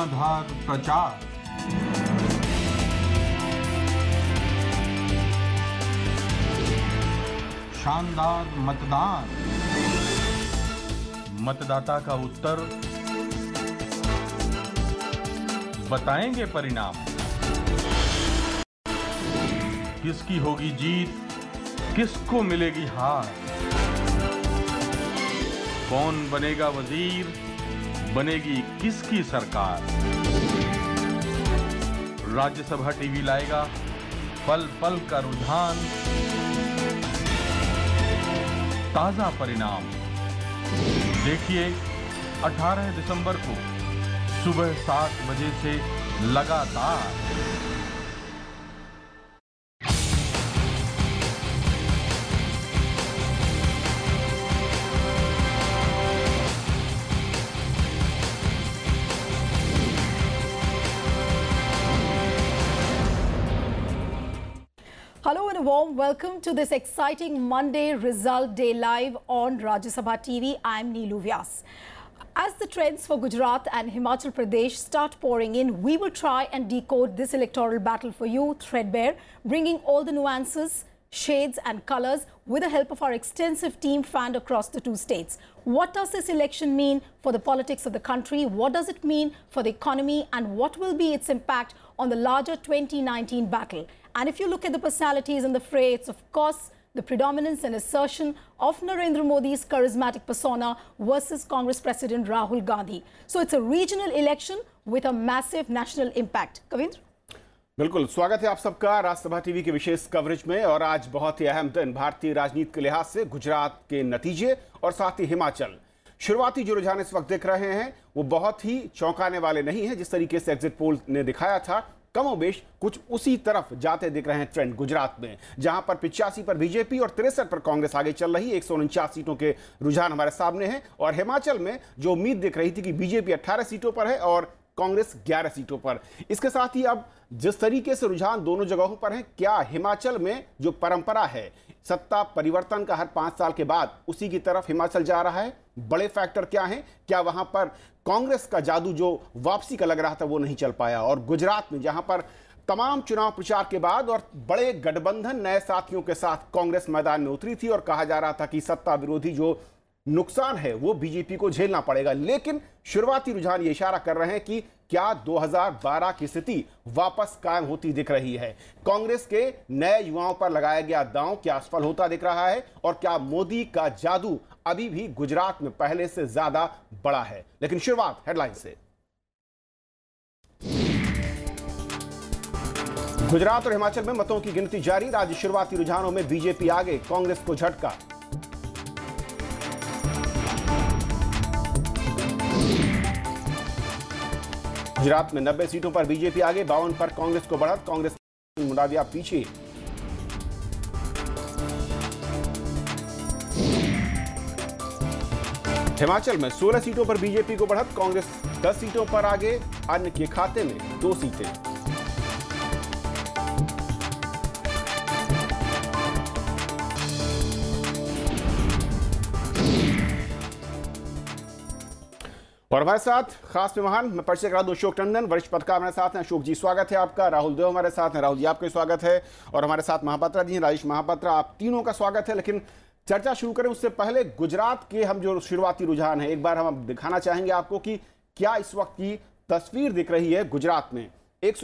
धर्माधार प्रचार शानदार मतदान मतदाता का उत्तर बताएंगे परिणाम किसकी होगी जीत किसको मिलेगी हार कौन बनेगा वजीर बनेगी किसकी सरकार राज्यसभा टीवी लाएगा पल पल का रुझान ताजा परिणाम देखिए 18 दिसंबर को सुबह सात बजे से लगातार warm welcome to this exciting Monday Result Day live on Rajya Sabha TV. I'm Neelu Vyas. As the trends for Gujarat and Himachal Pradesh start pouring in, we will try and decode this electoral battle for you, threadbare, bringing all the nuances, shades and colors with the help of our extensive team fanned across the two states. What does this election mean for the politics of the country? What does it mean for the economy? And what will be its impact on the larger 2019 battle? And if you look at the personalities and the fray, it's of course the predominance and assertion of Narendra Modi's charismatic persona versus Congress President Rahul Gandhi. So it's a regional election with a massive national impact. Kavindra? बिल्कुल स्वागत है आप सबका Rajya Sabha TV के विशेष coverage में और आज बहुत ही अहम दिन भारतीय राजनीति के लिहाज से गुजरात के नतीजे और साथ ही हिमाचल शुरुआती जो रुझान इस वक्त देख रहे हैं वो बहुत ही चौंकाने वाले नहीं है जिस तरीके से एग्जिट पोल ने दिखाया था कमोबेश कुछ उसी तरफ जाते दिख रहे हैं ट्रेंड गुजरात में जहां पर पिचासी पर बीजेपी और तिरसठ पर कांग्रेस आगे चल रही एक सीटों के रुझान हमारे सामने है और हिमाचल में जो उम्मीद दिख रही थी कि बीजेपी 18 सीटों पर है और कांग्रेस 11 सीटों पर इसके साथ ही अब जिस तरीके से रुझान दोनों जगहों पर है क्या हिमाचल में जो परंपरा है सत्ता परिवर्तन का हर पांच साल के बाद उसी की तरफ हिमाचल जा रहा है बड़े फैक्टर क्या हैं क्या वहां पर कांग्रेस का जादू जो वापसी का लग रहा था वो नहीं चल पाया और गुजरात में जहां पर तमाम चुनाव प्रचार के बाद और बड़े गठबंधन नए साथियों के साथ कांग्रेस मैदान में उतरी थी और कहा जा रहा था कि सत्ता विरोधी जो नुकसान है वो बीजेपी को झेलना पड़ेगा लेकिन शुरुआती रुझान ये इशारा कर रहे हैं कि क्या 2012 की स्थिति वापस कायम होती दिख रही है कांग्रेस के नए युवाओं पर लगाया गया दांव क्या असफल होता दिख रहा है और क्या मोदी का जादू अभी भी गुजरात में पहले से ज्यादा बड़ा है लेकिन शुरुआत हेडलाइन से गुजरात और हिमाचल में मतों की गिनती जारी राज्य शुरुआती रुझानों में बीजेपी आगे कांग्रेस को झटका गुजरात में 90 सीटों पर बीजेपी आगे बावन पर कांग्रेस को बढ़त कांग्रेस मुंडाविया पीछे हिमाचल में 16 सीटों पर बीजेपी को बढ़त कांग्रेस 10 सीटों पर आगे अन्य के खाते में दो सीटें और हमारे साथ खास मेहमान मैं परिचय करा दूं अशोक टंडन वरिष्ठ पत्रकार हमारे साथ हैं अशोक जी स्वागत है आपका राहुल देव हमारे साथ हैं राहुल जी आपका स्वागत है और हमारे साथ महापात्रा जी हैं राजेश महापात्रा आप तीनों का स्वागत है लेकिन चर्चा शुरू करें उससे पहले गुजरात के हम जो शुरुआती रुझान है एक बार हम दिखाना चाहेंगे आपको कि क्या इस वक्त की तस्वीर दिख रही है गुजरात में एक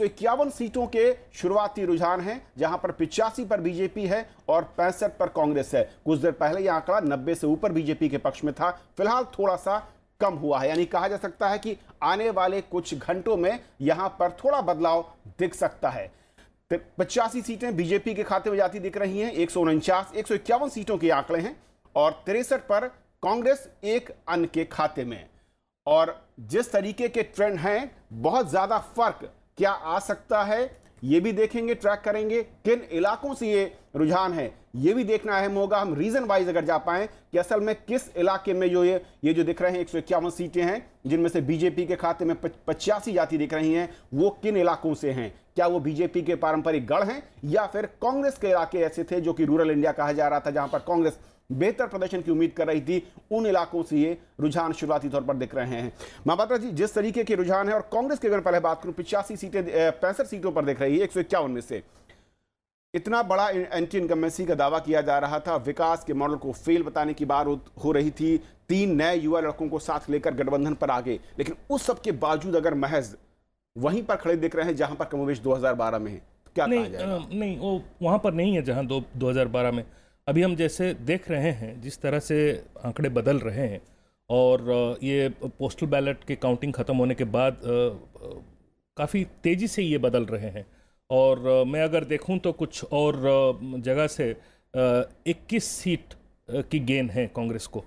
सीटों के शुरुआती रुझान हैं जहां पर पिचासी पर बीजेपी है और पैंसठ पर कांग्रेस है कुछ देर पहले यह आंकड़ा नब्बे से ऊपर बीजेपी के पक्ष में था फिलहाल थोड़ा सा कम हुआ है यानी कहा जा सकता है कि आने वाले कुछ घंटों में यहां पर थोड़ा बदलाव दिख सकता है पचासी सीटें बीजेपी के खाते में जाती दिख रही हैं एक सौ उनचास एक सौ इक्यावन सीटों के आंकड़े हैं और तिरसठ पर कांग्रेस एक अन्य के खाते में और जिस तरीके के ट्रेंड हैं बहुत ज़्यादा फर्क क्या आ सकता है ये भी देखेंगे ट्रैक करेंगे किन इलाकों से ये रुझान है ये भी देखना अहम होगा हम रीजन वाइज अगर जा पाएं कि असल में किस इलाके में जो ये ये जो दिख रहे हैं एक सौ इक्यावन सीटें हैं जिनमें से बीजेपी के खाते में पचासी जाती दिख रही हैं वो किन इलाकों से हैं क्या वो बीजेपी के पारंपरिक गढ़ हैं या फिर कांग्रेस के इलाके ऐसे थे जो कि रूरल इंडिया कहा जा रहा था जहां पर कांग्रेस बेहतर प्रदर्शन की उम्मीद कर रही थी उन इलाकों से ये रुझान शुरुआती तौर पर दिख रहे हैं महापात्रा जी जिस तरीके के रुझान है और कांग्रेस की अगर पहले बात करूं पिचासी सीटें पैंसठ सीटों पर दिख रही है एक में से इतना बड़ा एंटी इनकमेंसी का दावा किया जा रहा था विकास के मॉडल को फेल बताने की बात हो रही थी तीन नए युवा लड़कों को साथ लेकर गठबंधन पर आगे लेकिन उस सब के बावजूद अगर महज वहीं पर खड़े दिख रहे हैं जहां पर कमोवेश 2012 में है तो क्या नहीं जाएगा? नहीं वो वहां पर नहीं है जहां दो 2012 में अभी हम जैसे देख रहे हैं जिस तरह से आंकड़े बदल रहे हैं और ये पोस्टल बैलेट के काउंटिंग ख़त्म होने के बाद काफ़ी तेज़ी से ये बदल रहे हैं और मैं अगर देखूं तो कुछ और जगह से 21 सीट की गेन है कांग्रेस को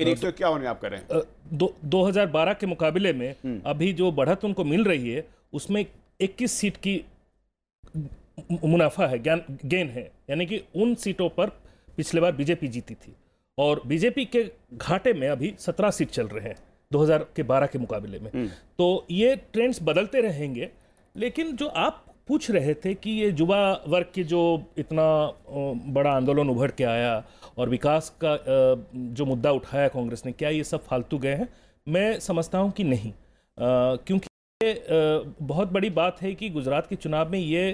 तो, क्या होने आप कर रहे हैं दो, 2012 के मुकाबले में हम्म। अभी जो बढ़त उनको मिल रही है उसमें 21 सीट की मुनाफा है गेन है यानी कि उन सीटों पर पिछले बार बीजेपी जीती थी और बीजेपी के घाटे में अभी 17 सीट चल रहे हैं 2012 के 12 के मुकाबले में हम्म। तो ये ट्रेंड्स बदलते रहेंगे लेकिन जो आप पूछ रहे थे कि ये युवा वर्ग के जो इतना बड़ा आंदोलन उभर के आया और विकास का जो मुद्दा उठाया कांग्रेस ने क्या ये सब फालतू गए हैं मैं समझता हूँ कि नहीं क्योंकि बहुत बड़ी बात है कि गुजरात के चुनाव में ये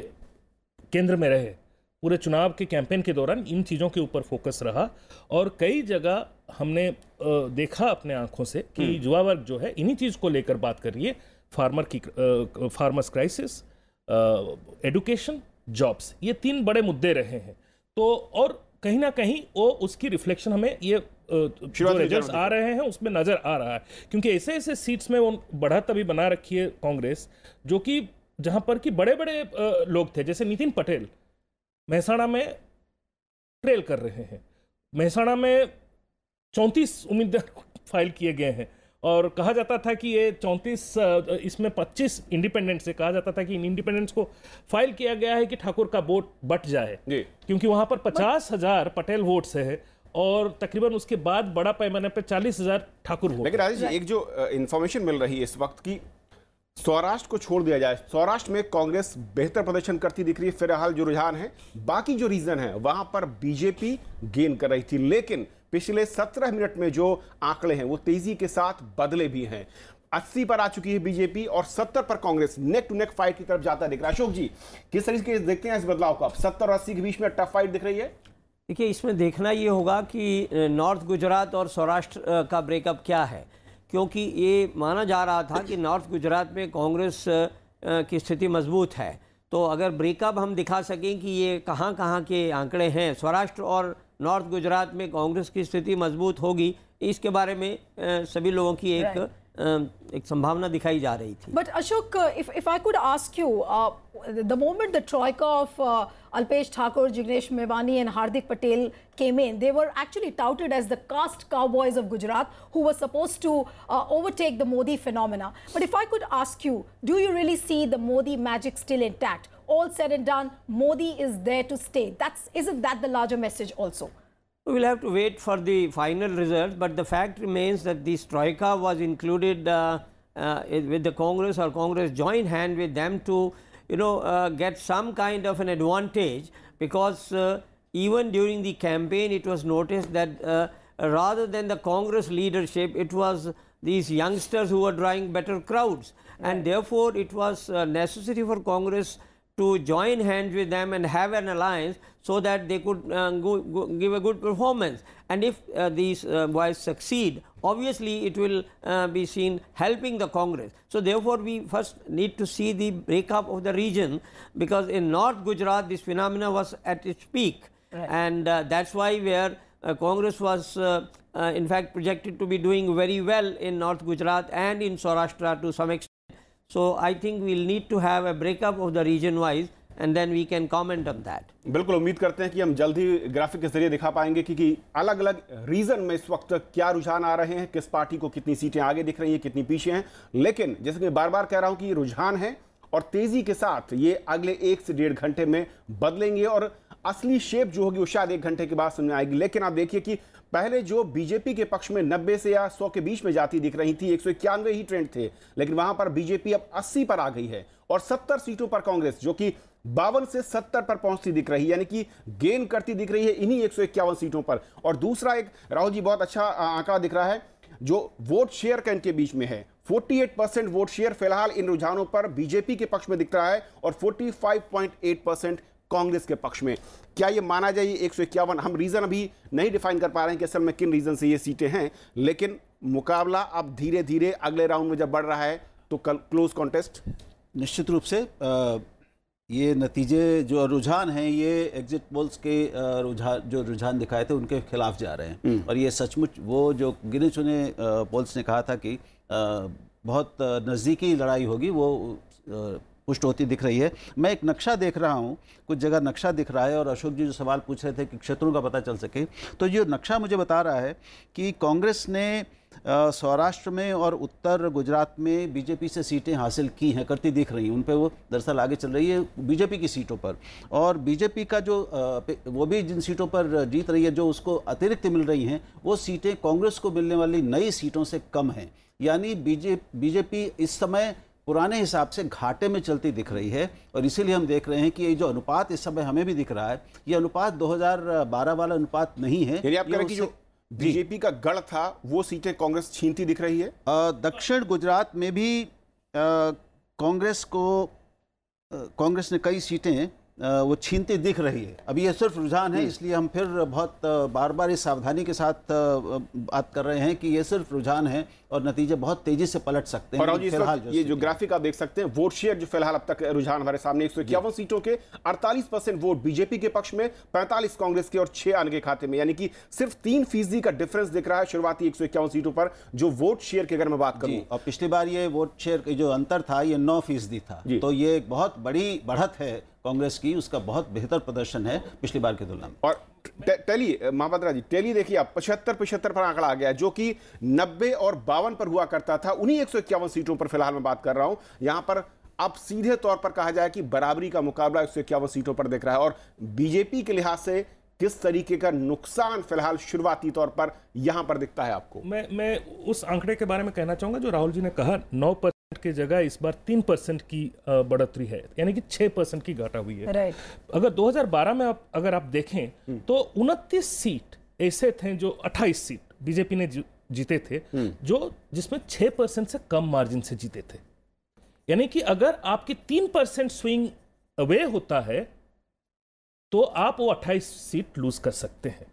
केंद्र में रहे पूरे चुनाव के कैंपेन के दौरान इन चीज़ों के ऊपर फोकस रहा और कई जगह हमने देखा अपने आंखों से कि हम्म। युवा वर्ग जो है इन्हीं चीज़ को लेकर बात करिए फार्मर की फार्मर्स क्राइसिस एडुकेशन जॉब्स ये तीन बड़े मुद्दे रहे हैं तो और कहीं ना कहीं वो उसकी रिफ्लेक्शन हमें ये जो रिजल्ट आ रहे हैं उसमें नजर आ रहा है क्योंकि ऐसे ऐसे सीट्स में वो बढ़त अभी बना रखी है कांग्रेस जो कि जहां पर कि बड़े बड़े लोग थे जैसे नितिन पटेल महसाणा में ट्रेल कर रहे हैं महसाणा में चौंतीस उम्मीदवार फाइल किए गए हैं और कहा जाता था कि ये चौंतीस इसमें पच्चीस इंडिपेंडेंट से कहा जाता था कि इन इंडिपेंडेंट्स को फाइल किया गया है कि ठाकुर का वोट बट जाए क्योंकि वहां पर पचास हजार पटेल वोट्स है और तकरीबन उसके बाद बड़ा पैमाने पर चालीस हजार ठाकुर वोट लेकिन राजेश एक जो इन्फॉर्मेशन मिल रही है इस वक्त की सौराष्ट्र को छोड़ दिया जाए सौराष्ट्र में कांग्रेस बेहतर प्रदर्शन करती दिख रही है फिलहाल जो रुझान है बाकी जो रीजन है वहां पर बीजेपी गेन कर रही थी लेकिन पिछले 17 मिनट में जो आंकड़े हैं वो तेजी के साथ बदले भी हैं 80 पर आ चुकी है बीजेपी और 70 पर Congress neck to neck fight की तरफ जाता दिख रहा है अशोक जी किस तरीके से देखते हैं इस बदलाव को आप सत्तर और अस्सी के बीच में टफ फाइट दिख रही है देखिए इसमें देखना ये होगा कि नॉर्थ गुजरात और सौराष्ट्र का ब्रेकअप क्या है क्योंकि ये माना जा रहा था कि नॉर्थ गुजरात में कांग्रेस की स्थिति मजबूत है तो अगर ब्रेकअप हम दिखा सकें कि ये कहाँ कहाँ के आंकड़े हैं सौराष्ट्र और नॉर्थ गुजरात में कांग्रेस की स्थिति मजबूत होगी इसके बारे में सभी लोगों की एक right. एक संभावना दिखाई जा रही थी but Ashok if if I could ask you the moment the troika of Alpesh Thakur Jignesh Mevani and Hardik Patel came in they were actually touted as the caste cowboys of Gujarat who were suppose to overtake the Modi phenomena but if I could ask you do you really see the Modi magic still intact all said and done, Modi is there to stay. That's isn't that the larger message also? We will have to wait for the final results, but the fact remains that this troika was included uh, uh, with the Congress or Congress joined hand with them to, you know, uh, get some kind of an advantage because uh, even during the campaign it was noticed that uh, rather than the Congress leadership, it was these youngsters who were drawing better crowds. Right. And therefore, it was uh, necessary for Congress to join hands with them and have an alliance so that they could uh, go, go give a good performance. And if uh, these uh, boys succeed, obviously it will uh, be seen helping the Congress. So therefore, we first need to see the breakup of the region because in North Gujarat, this phenomena was at its peak. Right. And uh, that's why where uh, Congress was in fact projected to be doing very well in North Gujarat and in Saurashtra to some extent. So I think we'll need to have a breakup of the region wise and then we can comment on that बिल्कुल उम्मीद करते हैं कि हम जल्द ही graphic के जरिए दिखा पाएंगे क्योंकि अलग अलग रीजन में इस वक्त क्या रुझान आ रहे हैं किस पार्टी को कितनी सीटें आगे दिख रही हैं कितनी पीछे हैं लेकिन जैसे मैं बार बार कह रहा हूं कि ये रुझान है और तेजी के साथ ये अगले एक से डेढ़ घंटे में बदलेंगे और असली शेप जो होगी वो शायद एक घंटे के बाद सामने आएगी लेकिन आप देखिए कि पहले जो बीजेपी के पक्ष में 90 से या 100 के बीच में जाती दिख रही थी एक ही ट्रेंड थे लेकिन वहां पर बीजेपी अब 80 पर आ गई है और 70 सीटों पर कांग्रेस जो कि बावन से 70 पर पहुंचती दिख रही है यानी कि गेन करती दिख रही है इन्हीं एक सीटों पर और दूसरा एक राहुल जी बहुत अच्छा आंकड़ा दिख रहा है जो वोट शेयर का इनके बीच में है 48 परसेंट वोट शेयर फिलहाल इन रुझानों पर बीजेपी के पक्ष में दिख रहा है और 45.8 परसेंट कांग्रेस के पक्ष में क्या ये माना जाए एक सौ इक्यावन हम रीज़न अभी नहीं डिफाइन कर पा रहे हैं कि असल में किन रीज़न से ये सीटें हैं लेकिन मुकाबला अब धीरे धीरे अगले राउंड में जब बढ़ रहा है तो कल क्लोज कॉन्टेस्ट निश्चित रूप से ये नतीजे जो रुझान हैं ये एग्जिट पोल्स के रुझान जो रुझान दिखाए थे उनके खिलाफ जा रहे हैं हम्म। और ये सचमुच वो जो गिने चुने पोल्स ने कहा था कि बहुत नज़दीकी लड़ाई होगी वो पुष्ट होती दिख रही है मैं एक नक्शा देख रहा हूँ कुछ जगह नक्शा दिख रहा है और अशोक जी जो सवाल पूछ रहे थे कि क्षेत्रों का पता चल सके तो ये नक्शा मुझे बता रहा है कि कांग्रेस ने सौराष्ट्र में और उत्तर गुजरात में बीजेपी से सीटें हासिल की हैं करती दिख रही हैं उन पर वो दरअसल आगे चल रही है बीजेपी की सीटों पर और बीजेपी का जो वो भी जिन सीटों पर जीत रही है जो उसको अतिरिक्त मिल रही हैं वो सीटें कांग्रेस को मिलने वाली नई सीटों से कम हैं यानी बीजे बीजेपी इस समय पुराने हिसाब से घाटे में चलती दिख रही है और इसीलिए हम देख रहे हैं कि ये जो अनुपात इस समय हमें भी दिख रहा है ये अनुपात 2012 वाला अनुपात नहीं है यानी आप कह रहे हैं कि जो बीजेपी का गढ़ था वो सीटें कांग्रेस छीनती दिख रही है दक्षिण गुजरात में भी कांग्रेस को कांग्रेस ने कई सीटें वो छीनते दिख रही है अभी ये सिर्फ रुझान है इसलिए हम फिर बहुत बार बार इस सावधानी के साथ बात कर रहे हैं कि ये सिर्फ रुझान है और नतीजे बहुत तेजी से पलट सकते हैं और फिलहाल ये जो ग्राफिक आप देख सकते हैं वोट शेयर जो फिलहाल अब तक रुझान हमारे सामने एक सीटों के अड़तालीस परसेंट वोट बीजेपी के पक्ष में पैंतालीस कांग्रेस के और छह अन्य के खाते में यानी कि सिर्फ तीन फीसदी का डिफरेंस दिख रहा है शुरुआती एक सीटों पर जो वोट शेयर की अगर मैं बात करूँ और पिछली बार ये वोट शेयर जो अंतर था ये नौ फीसदी था तो ये एक बहुत बड़ी बढ़त है कांग्रेस की उसका बहुत बेहतर प्रदर्शन है पिछली बार की तुलना में और टेली महापात्रा जी टेली देखिए आप पचहत्तर पचहत्तर पर आंकड़ा आ गया जो कि नब्बे और बावन पर हुआ करता था उन्हीं एक सीटों पर फिलहाल मैं बात कर रहा हूं यहां पर अब सीधे तौर पर कहा जाए कि बराबरी का मुकाबला एक सीटों पर देख रहा है और बीजेपी के लिहाज से किस तरीके का नुकसान फिलहाल शुरुआती तौर पर यहां पर दिखता है आपको मैं मैं उस आंकड़े के बारे में कहना चाहूंगा जो राहुल जी ने कहा नौ पर के जगह इस बार तीन परसेंट की बढ़ोतरी है यानी कि छह परसेंट की घाटा हुई है right. अगर 2012 में आप अगर आप देखें हम्म। तो उनतीस सीट ऐसे थे जो 28 सीट बीजेपी ने जीते थे हम्म। जो जिसमें छह परसेंट से कम मार्जिन से जीते थे यानी कि अगर आपकी तीन परसेंट स्विंग अवे होता है तो आप वो 28 सीट लूज कर सकते हैं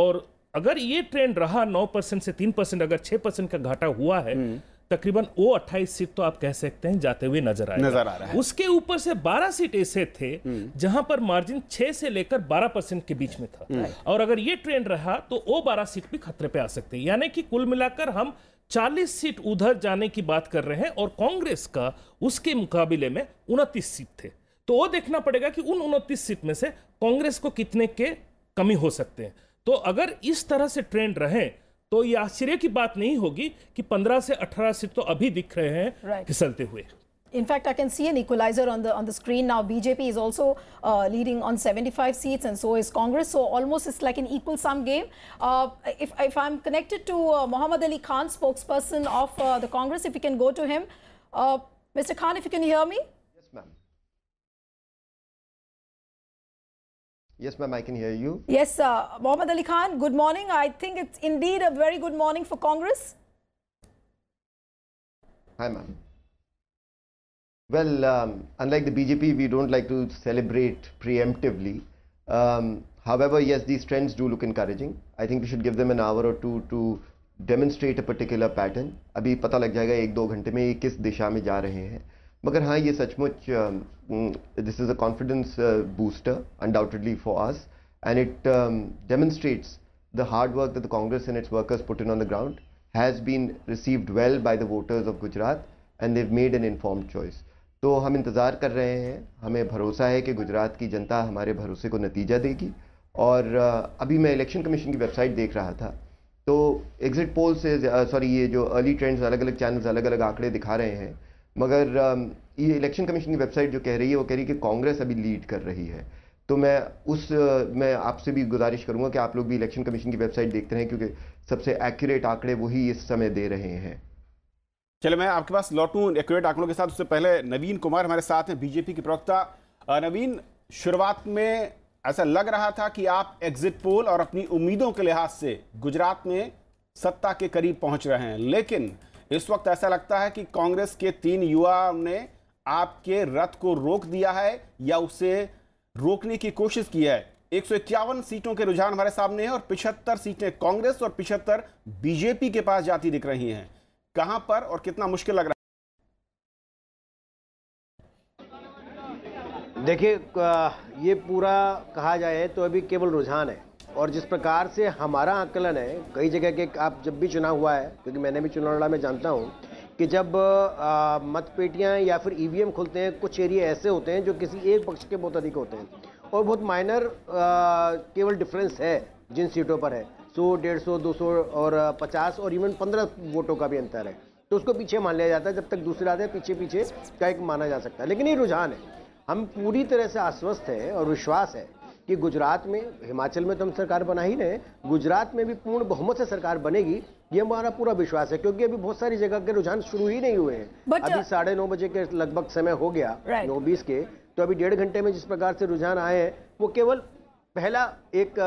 और अगर ये ट्रेंड रहा नौ परसेंट से तीन परसेंट अगर छह परसेंट का घाटा हुआ है हम्म। तकरीबन वो 28 सीट तो आप कह सकते हैं जाते हुए नजर आए नजर आ रहा है उसके ऊपर से 12 सीट ऐसे थे हम्म। जहां पर मार्जिन 6 से लेकर 12 परसेंट के बीच में था हम्म। और अगर ये ट्रेंड रहा तो वो 12 सीट भी खतरे पे आ सकते हैं यानी कि कुल मिलाकर हम 40 सीट उधर जाने की बात कर रहे हैं और कांग्रेस का उसके मुकाबले में उनतीस सीट थे तो वो देखना पड़ेगा कि उन उनतीस सीट में से कांग्रेस को कितने के कमी हो सकते हैं तो अगर इस तरह से ट्रेंड रहे तो ये आश्चर्य की बात नहीं होगी कि 15 से 18 सीट तो अभी दिख रहे हैं right. फिसलते हुए In fact, I can see an equalizer on the on the screen now. BJP is also uh, leading on 75 seats, and so is Congress. So almost it's like an equal sum game. Uh, if if I'm connected to uh, Muhammad Ali Khan, spokesperson of uh, the Congress, if we can go to him, uh, Mr. Khan, if you can hear me. Yes, ma'am, I can hear you. Yes, uh, Mohammad Ali Khan, good morning. I think it's indeed a very good morning for Congress. Hi, ma'am. Well, um, unlike the BJP, we don't like to celebrate preemptively. Um, however, yes, these trends do look encouraging. I think we should give them an hour or two to demonstrate a particular pattern. अभी पता लग जाएगा एक दो घंटे में ये किस दिशा में जा रहे हैं मगर हाँ ये सचमुच this is a confidence booster undoubtedly for us and it demonstrates the hard work the Congress and its workers put in on the ground has been received well by the voters of Gujarat and they've made an inform choice तो हम इंतज़ार कर रहे हैं हमें भरोसा है कि गुजरात की जनता हमारे भरोसे को नतीजा देगी और अभी मैं इलेक्शन कमीशन की वेबसाइट देख रहा था तो एग्जिट पोल से सॉरी ये जो अर्ली ट्रेंड्स अलग अलग चैनल्स अलग अलग आंकड़े दिखा रहे हैं मगर ये इलेक्शन कमीशन की वेबसाइट जो कह रही है वो कह रही है कि कांग्रेस अभी लीड कर रही है तो मैं उस मैं आपसे भी गुजारिश करूंगा कि आप लोग भी इलेक्शन कमीशन की वेबसाइट देखते रहें क्योंकि सबसे एक्यूरेट आंकड़े वही इस समय दे रहे हैं चलिए मैं आपके पास लौटूं एक्यूरेट आंकड़ों के साथ उससे पहले नवीन कुमार हमारे साथ हैं बीजेपी के प्रवक्ता नवीन शुरुआत में ऐसा लग रहा था कि आप एग्जिट पोल और अपनी उम्मीदों के लिहाज से गुजरात में सत्ता के करीब पहुंच रहे हैं लेकिन इस वक्त ऐसा लगता है कि कांग्रेस के तीन युवा ने आपके रथ को रोक दिया है या उसे रोकने की कोशिश की है एक सीटों के रुझान हमारे सामने है और पिछहत्तर सीटें कांग्रेस और पिछहत्तर बीजेपी के पास जाती दिख रही हैं कहां पर और कितना मुश्किल लग रहा है देखिए ये पूरा कहा जाए तो अभी केवल रुझान है और जिस प्रकार से हमारा आकलन है कई जगह के आप जब भी चुनाव हुआ है क्योंकि मैंने भी चुनाव लड़ा मैं जानता हूँ कि जब मतपेटियाँ या फिर ई e खुलते हैं कुछ एरिया ऐसे होते हैं जो किसी एक पक्ष के बहुत अधिक होते हैं और बहुत माइनर केवल डिफरेंस है जिन सीटों पर है सौ डेढ़ सौ दो सौ और पचास और इवन पंद्रह वोटों का भी अंतर है तो उसको पीछे मान लिया जाता है जब तक दूसरे आते हैं पीछे पीछे का एक माना जा सकता है लेकिन ये रुझान है हम पूरी तरह से आश्वस्त हैं और विश्वास है कि गुजरात में हिमाचल में तो हम सरकार बना ही रहे गुजरात में भी पूर्ण बहुमत से सरकार बनेगी ये हमारा पूरा विश्वास है क्योंकि अभी बहुत सारी जगह के रुझान शुरू ही नहीं हुए हैं अभी uh, साढ़े नौ बजे के लगभग समय हो गया नौ बीस के तो अभी डेढ़ घंटे में जिस प्रकार से रुझान आए हैं वो केवल पहला एक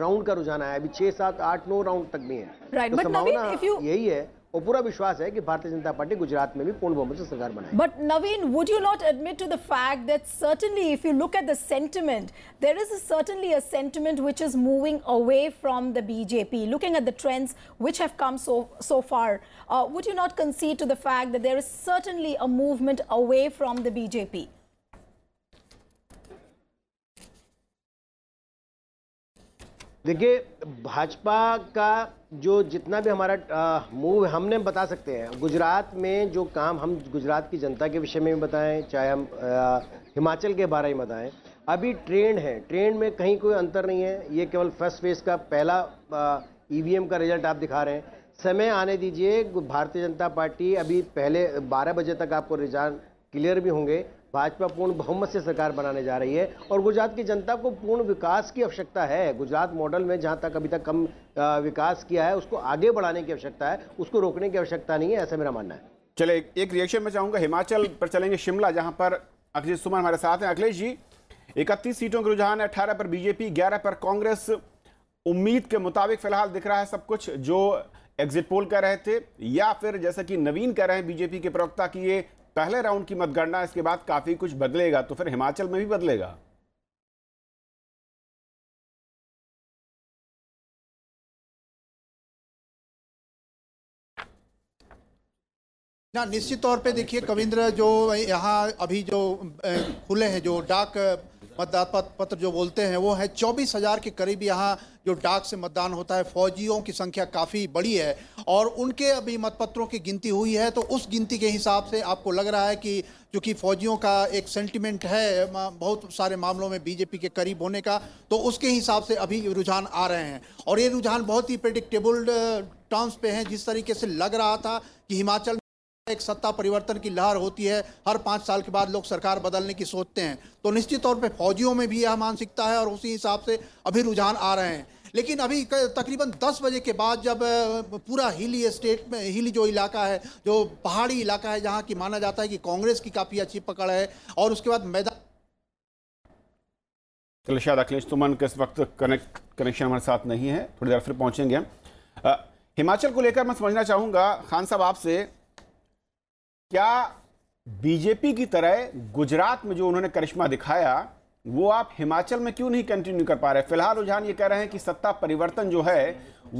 राउंड का रुझान आया अभी छह सात आठ नौ राउंड तक भी है right, तो संभावना यही है और पूरा विश्वास है कि भारतीय जनता पार्टी गुजरात में भी पूर्ण बहुमत से सरकार बनाएगी but Naveen would you not admit to the fact that certainly if you look at the sentiment there is certainly a sentiment which is moving away from the BJP looking at the trends which have come so so far would you not concede to the fact that there is certainly a movement away from the BJP देखिए भाजपा का जो जितना भी हमारा move हमने बता सकते हैं गुजरात में जो काम हम गुजरात की जनता के विषय में भी बताएं चाहे हम आ, हिमाचल के बारे में बताएं अभी ट्रेंड है ट्रेंड में कहीं कोई अंतर नहीं है ये केवल फर्स्ट फेज का पहला ईवीएम e का रिजल्ट आप दिखा रहे हैं समय आने दीजिए भारतीय जनता पार्टी अभी पहले बारह बजे तक आपको रिजल्ट क्लियर भी होंगे भाजपा पूर्ण बहुमत से सरकार बनाने जा रही है और गुजरात की जनता को पूर्ण विकास की आवश्यकता है गुजरात मॉडल में जहां तक अभी तक कम विकास किया है उसको आगे बढ़ाने की आवश्यकता है उसको रोकने की आवश्यकता नहीं है ऐसा मेरा मानना है चले एक रिएक्शन में चाहूंगा हिमाचल पर चलेंगे शिमला जहां पर अखिलेश सुमन हमारे साथ हैं अखिलेश जी इकतीस सीटों का रुझान है अठारह पर बीजेपी ग्यारह पर कांग्रेस उम्मीद के मुताबिक फिलहाल दिख रहा है सब कुछ जो एग्जिट पोल कर रहे थे या फिर जैसा कि नवीन कह रहे हैं बीजेपी के प्रवक्ता की ये पहले राउंड की मतगणना इसके बाद काफी कुछ बदलेगा तो फिर हिमाचल में भी बदलेगा ना निश्चित तौर पे देखिए कविंद्र जो यहाँ अभी जो खुले हैं जो डाक मतदाता पत्र जो बोलते हैं वो है चौबीस हज़ार के करीब यहाँ जो डाक से मतदान होता है फौजियों की संख्या काफ़ी बड़ी है और उनके अभी मतपत्रों की गिनती हुई है तो उस गिनती के हिसाब से आपको लग रहा है कि चूंकि फौजियों का एक सेंटिमेंट है बहुत सारे मामलों में बीजेपी के करीब होने का तो उसके हिसाब से अभी रुझान आ रहे हैं और ये रुझान बहुत ही प्रेडिक्टेबल टर्म्स पे हैं जिस तरीके से लग रहा था कि हिमाचल एक सत्ता परिवर्तन की लहर होती है हर पाँच साल के बाद लोग सरकार बदलने की सोचते हैं तो निश्चित तौर पे फौजियों में भी यह मानसिकता है और उसी हिसाब से अभी रुझान आ रहे हैं लेकिन अभी तकरीबन 10 बजे के बाद जब पूरा हिली स्टेट में हिली जो इलाका है जो पहाड़ी इलाका है जहाँ की माना जाता है कि कांग्रेस की काफ़ी अच्छी पकड़ है और उसके बाद मैदान कल शायद अखिलेश तुमन के इस वक्त कनेक्ट कनेक्शन हमारे साथ नहीं है थोड़ी देर फिर पहुँचेंगे हिमाचल को लेकर मैं समझना चाहूँगा खान साहब आपसे क्या बीजेपी की तरह गुजरात में जो उन्होंने करिश्मा दिखाया वो आप हिमाचल में क्यों नहीं कंटिन्यू कर पा रहे फिलहाल रुझान ये कह रहे हैं कि सत्ता परिवर्तन जो है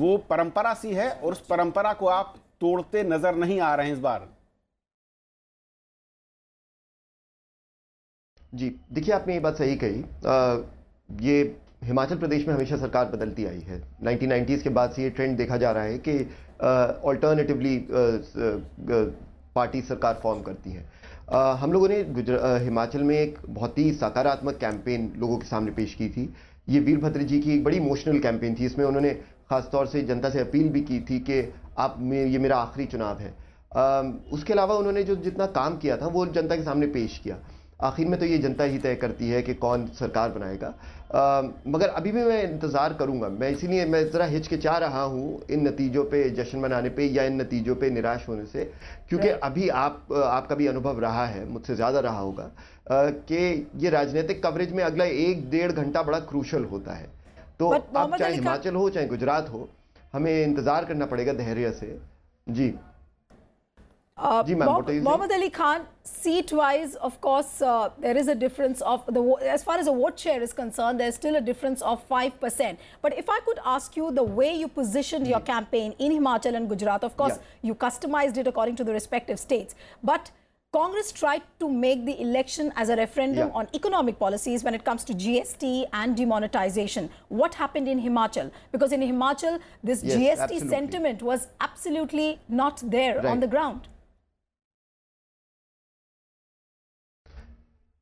वो परंपरा सी है और उस परंपरा को आप तोड़ते नजर नहीं आ रहे हैं इस बार जी देखिए आपने ये बात सही कही आ, ये हिमाचल प्रदेश में हमेशा सरकार बदलती आई है 1990s के बाद से ये ट्रेंड देखा जा रहा है कि ऑल्टरनेटिवली पार्टी सरकार फॉर्म करती है आ, हम लोगों ने हिमाचल में एक बहुत ही सकारात्मक कैंपेन लोगों के सामने पेश की थी ये वीरभद्र जी की एक बड़ी इमोशनल कैंपेन थी इसमें उन्होंने ख़ासतौर से जनता से अपील भी की थी कि आप में ये मेरा आखिरी चुनाव है आ, उसके अलावा उन्होंने जो जितना काम किया था वो जनता के सामने पेश किया आखिर में तो ये जनता ही तय करती है कि कौन सरकार बनाएगा आ, मगर अभी भी मैं इंतज़ार करूँगा मैं इसीलिए मैं ज़रा हिचकिचा रहा हूँ इन नतीजों पे जश्न मनाने पे या इन नतीजों पे निराश होने से क्योंकि अभी आप आपका भी अनुभव रहा है मुझसे ज़्यादा रहा होगा कि ये राजनीतिक कवरेज में अगला एक डेढ़ घंटा बड़ा क्रूशल होता है तो आप चाहे हिमाचल हो चाहे गुजरात हो हमें इंतज़ार करना पड़ेगा धैर्य से जी Uh, Ji, Ali Khan, seat-wise, of course, uh, there is a difference of, the as far as the vote share is concerned, there's still a difference of 5%. But if I could ask you the way you positioned your campaign in Himachal and Gujarat, of course, yeah. you customized it according to the respective states. But Congress tried to make the election as a referendum yeah. on economic policies when it comes to GST and demonetization. What happened in Himachal? Because in Himachal, this yes, GST absolutely. sentiment was absolutely not there right. on the ground.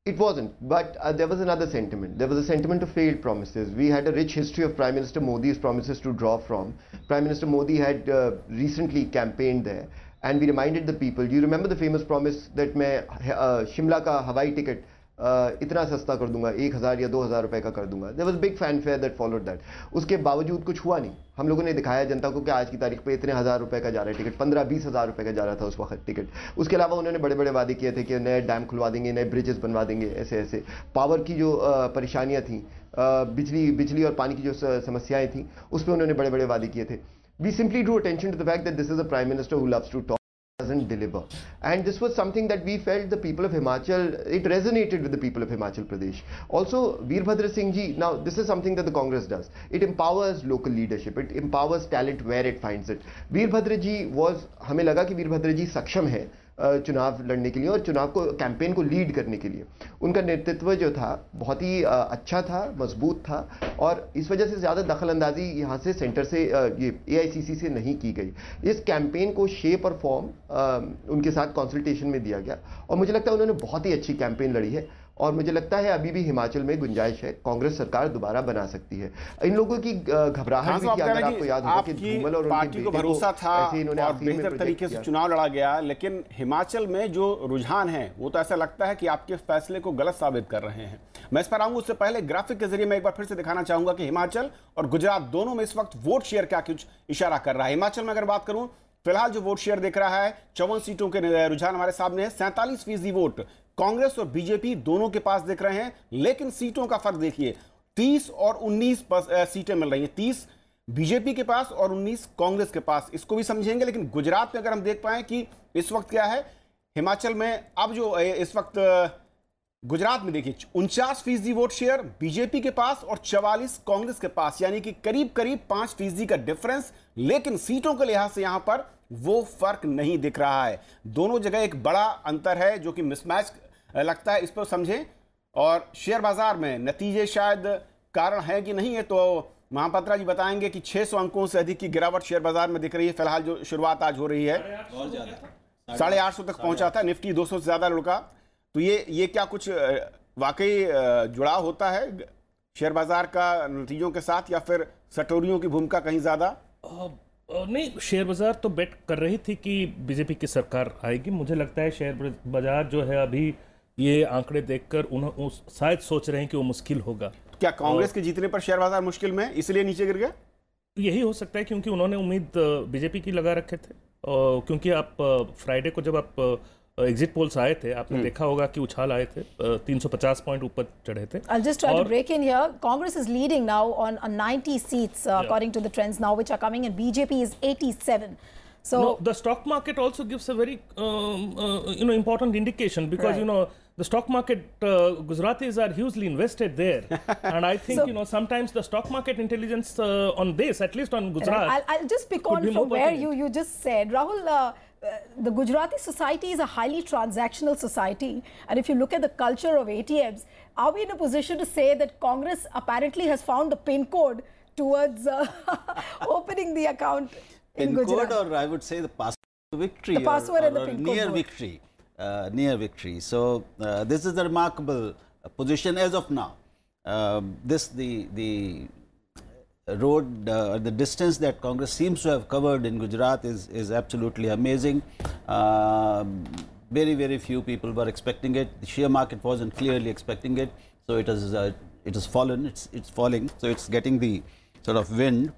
It wasn't, but uh, there was another sentiment. There was a sentiment of failed promises. We had a rich history of Prime Minister Modi's promises to draw from. Prime Minister Modi had uh, recently campaigned there, and we reminded the people. Do you remember the famous promise that मैं uh, Shimla का हवाई इतना सस्ता कर दूंगा एक हज़ार या दो हज़ार रुपये का कर दूंगा there was big fanfare that followed that उसके बावजूद कुछ हुआ नहीं हम लोगों ने दिखाया जनता को कि आज की तारीख पे इतने हज़ार रुपये का जा रहा है टिकट पंद्रह बीस हज़ार रुपये का जा रहा था उस वक्त टिकट उसके अलावा उन्होंने बड़े बड़े वादे किए थे कि नए डैम खुलवा देंगे नए ब्रिजेस बनवा देंगे ऐसे ऐसे पावर की जो परेशानियाँ थी बिजली बिजली और पानी की जो समस्याएँ थीं उस पर उन्होंने बड़े बड़े वादे किए थे we simply drew attention to the fact that this is a prime minister who loves to talk doesn't deliver. And this was something that we felt the people of Himachal, it resonated with the people of Himachal Pradesh. Also, Veerbhadra Singh ji, now this is something that the Congress does. It empowers local leadership, it empowers talent where it finds it. Veerbhadra ji was, हमें लगा कि Virbhadra ji सक्षम है चुनाव लड़ने के लिए और चुनाव को कैंपेन को लीड करने के लिए उनका नेतृत्व जो था बहुत ही अच्छा था मजबूत था और इस वजह से ज़्यादा दखल अंदाजी यहाँ से सेंटर से ये ए से नहीं की गई इस कैंपेन को शेप और फॉर्म उनके साथ कंसल्टेशन में दिया गया और मुझे लगता है उन्होंने बहुत ही अच्छी कैंपेन लड़ी है और मुझे लगता है अभी भी हिमाचल में गुंजाइश है कांग्रेस सरकार दोबारा बना सकती है इन लोगों की घबराहट हाँ, तो भी अगर आपको याद होगा कि धूमल और पार्टी को भरोसा था और बेहतर तरीके से चुनाव लड़ा गया लेकिन हिमाचल में जो रुझान है वो तो ऐसा लगता है कि आपके फैसले को गलत साबित कर रहे हैं मैं इस पर आऊंगा उससे पहले ग्राफिक के जरिए मैं एक बार फिर से दिखाना चाहूंगा कि हिमाचल और गुजरात दोनों में इस वक्त वोट शेयर क्या कुछ इशारा कर रहा है हिमाचल में अगर बात करूं फिलहाल जो वोट शेयर देख रहा है चौवन सीटों के रुझान हमारे सामने है सैंतालीस फीसदी वोट कांग्रेस और बीजेपी दोनों के पास देख रहे हैं लेकिन सीटों का फर्क देखिए 30 और 19 सीटें मिल रही हैं 30 बीजेपी के पास और 19 कांग्रेस के पास इसको भी समझेंगे लेकिन गुजरात में अगर हम देख पाए कि इस वक्त क्या है हिमाचल में अब जो इस वक्त गुजरात में देखिए उनचास फीसदी वोट शेयर बीजेपी के पास और चवालीस कांग्रेस के पास यानी कि करीब करीब पांच फीसदी का डिफरेंस लेकिन सीटों के लिहाज से यहां पर वो फर्क नहीं दिख रहा है दोनों जगह एक बड़ा अंतर है जो कि मिसमैच लगता है इस पर समझें और शेयर बाज़ार में नतीजे शायद कारण है कि नहीं है तो महापात्रा जी बताएंगे कि 600 अंकों से अधिक की गिरावट शेयर बाजार में दिख रही है फिलहाल जो शुरुआत आज हो रही है साढ़े आठ सौ तक पहुंचा था निफ्टी 200 से ज़्यादा लुढ़का तो ये ये क्या कुछ वाकई जुड़ाव होता है शेयर बाजार का नतीजों के साथ या फिर सटोरियों की भूमिका कहीं ज़्यादा नहीं शेयर बाज़ार तो बेट कर रही थी कि बीजेपी की सरकार आएगी मुझे लगता है शेयर बाज़ार जो है अभी ये आंकड़े देखकर उन्हें शायद सोच रहे हैं कि वो मुश्किल होगा क्या कांग्रेस के जीतने पर शेयर बाजार मुश्किल में इसलिए नीचे गिर गया यही हो सकता है क्योंकि उन्होंने उम्मीद बीजेपी की लगा रखे थे क्योंकि आप फ्राइडे को जब आप एग्जिट पोल्स आए थे आपने हम्म। देखा होगा कि उछाल आए थे 350 पॉइंट ऊपर चढ़े थे I just try to break in here Congress is leading now on 90 seats according to the trends now which are coming and BJP is 87 so no, the stock market also gives a very uh, uh, you know important indication the stock market uh, Gujaratis are hugely invested there, and I think so, you know sometimes the stock market intelligence uh, on this, at least on Gujarat, right. I'll, I'll, just pick on from where you you just said, Rahul. Uh, uh, the Gujarati society is a highly transactional society, and if you look at the culture of ATMs, are we in a position to say that Congress apparently has found the pin code towards uh, opening the account pin in Gujarat? Pin code, or I would say the pass victory, the password or, or, or pin near code. victory. Uh, near victory. So uh, this is a remarkable position as of now. Um, this the the road uh, the distance that Congress seems to have covered in Gujarat is is absolutely amazing. Uh, very very few people were expecting it. The share market wasn't clearly expecting it, so it is uh, it has fallen. It's it's falling, so it's getting the sort of wind.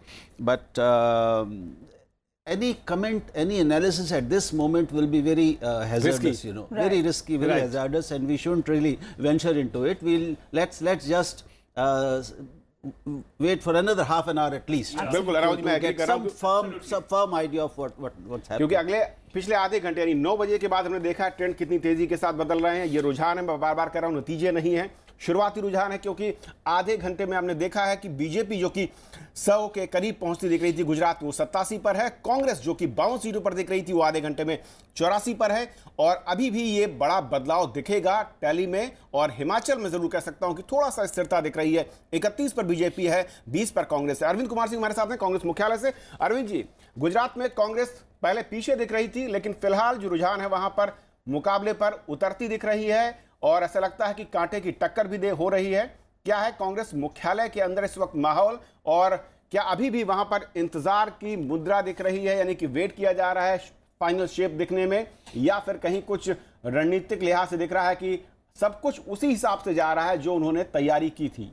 But um, any comment, any analysis at this moment will be very uh, hazardous, risky. you know, right. very risky, very right. hazardous, and we shouldn't really venture into it. We'll let's let's just. Uh, wait for another half an hour at least बिल्कुल अराउज मैं agree कर रहा हूं firm सब firm idea of what what what's happening kyunki agle पिछले आधे घंटे यानी 9 बजे के बाद हमने देखा ट्रेंड कितनी तेजी के साथ बदल रहे हैं ये रुझान है मैं बार-बार कर रहा हूं नतीजे नहीं है शुरुआती रुझान है क्योंकि आधे घंटे में हमने देखा है कि बीजेपी जो कि सौ के करीब पहुंचती दिख रही थी गुजरात वो सत्तासी पर है कांग्रेस जो कि बावन सीटों पर दिख रही थी वो आधे घंटे में चौरासी पर है और अभी भी ये बड़ा बदलाव दिखेगा टैली में और हिमाचल में जरूर कह सकता हूं कि थोड़ा सा स्थिरता दिख रही है इकतीस पर बीजेपी है बीस पर कांग्रेस है अरविंद कुमार सिंह हमारे साथ हैं कांग्रेस मुख्यालय से अरविंद जी गुजरात में कांग्रेस पहले पीछे दिख रही थी लेकिन फिलहाल जो रुझान है वहां पर मुकाबले पर उतरती दिख रही है और ऐसा लगता है कि कांटे की टक्कर भी दे हो रही है क्या है कांग्रेस मुख्यालय के अंदर इस वक्त माहौल और क्या अभी भी वहां पर इंतजार की मुद्रा दिख रही है यानी कि वेट किया जा रहा है फाइनल शेप दिखने में या फिर कहीं कुछ रणनीतिक लिहाज से दिख रहा है कि सब कुछ उसी हिसाब से जा रहा है जो उन्होंने तैयारी की थी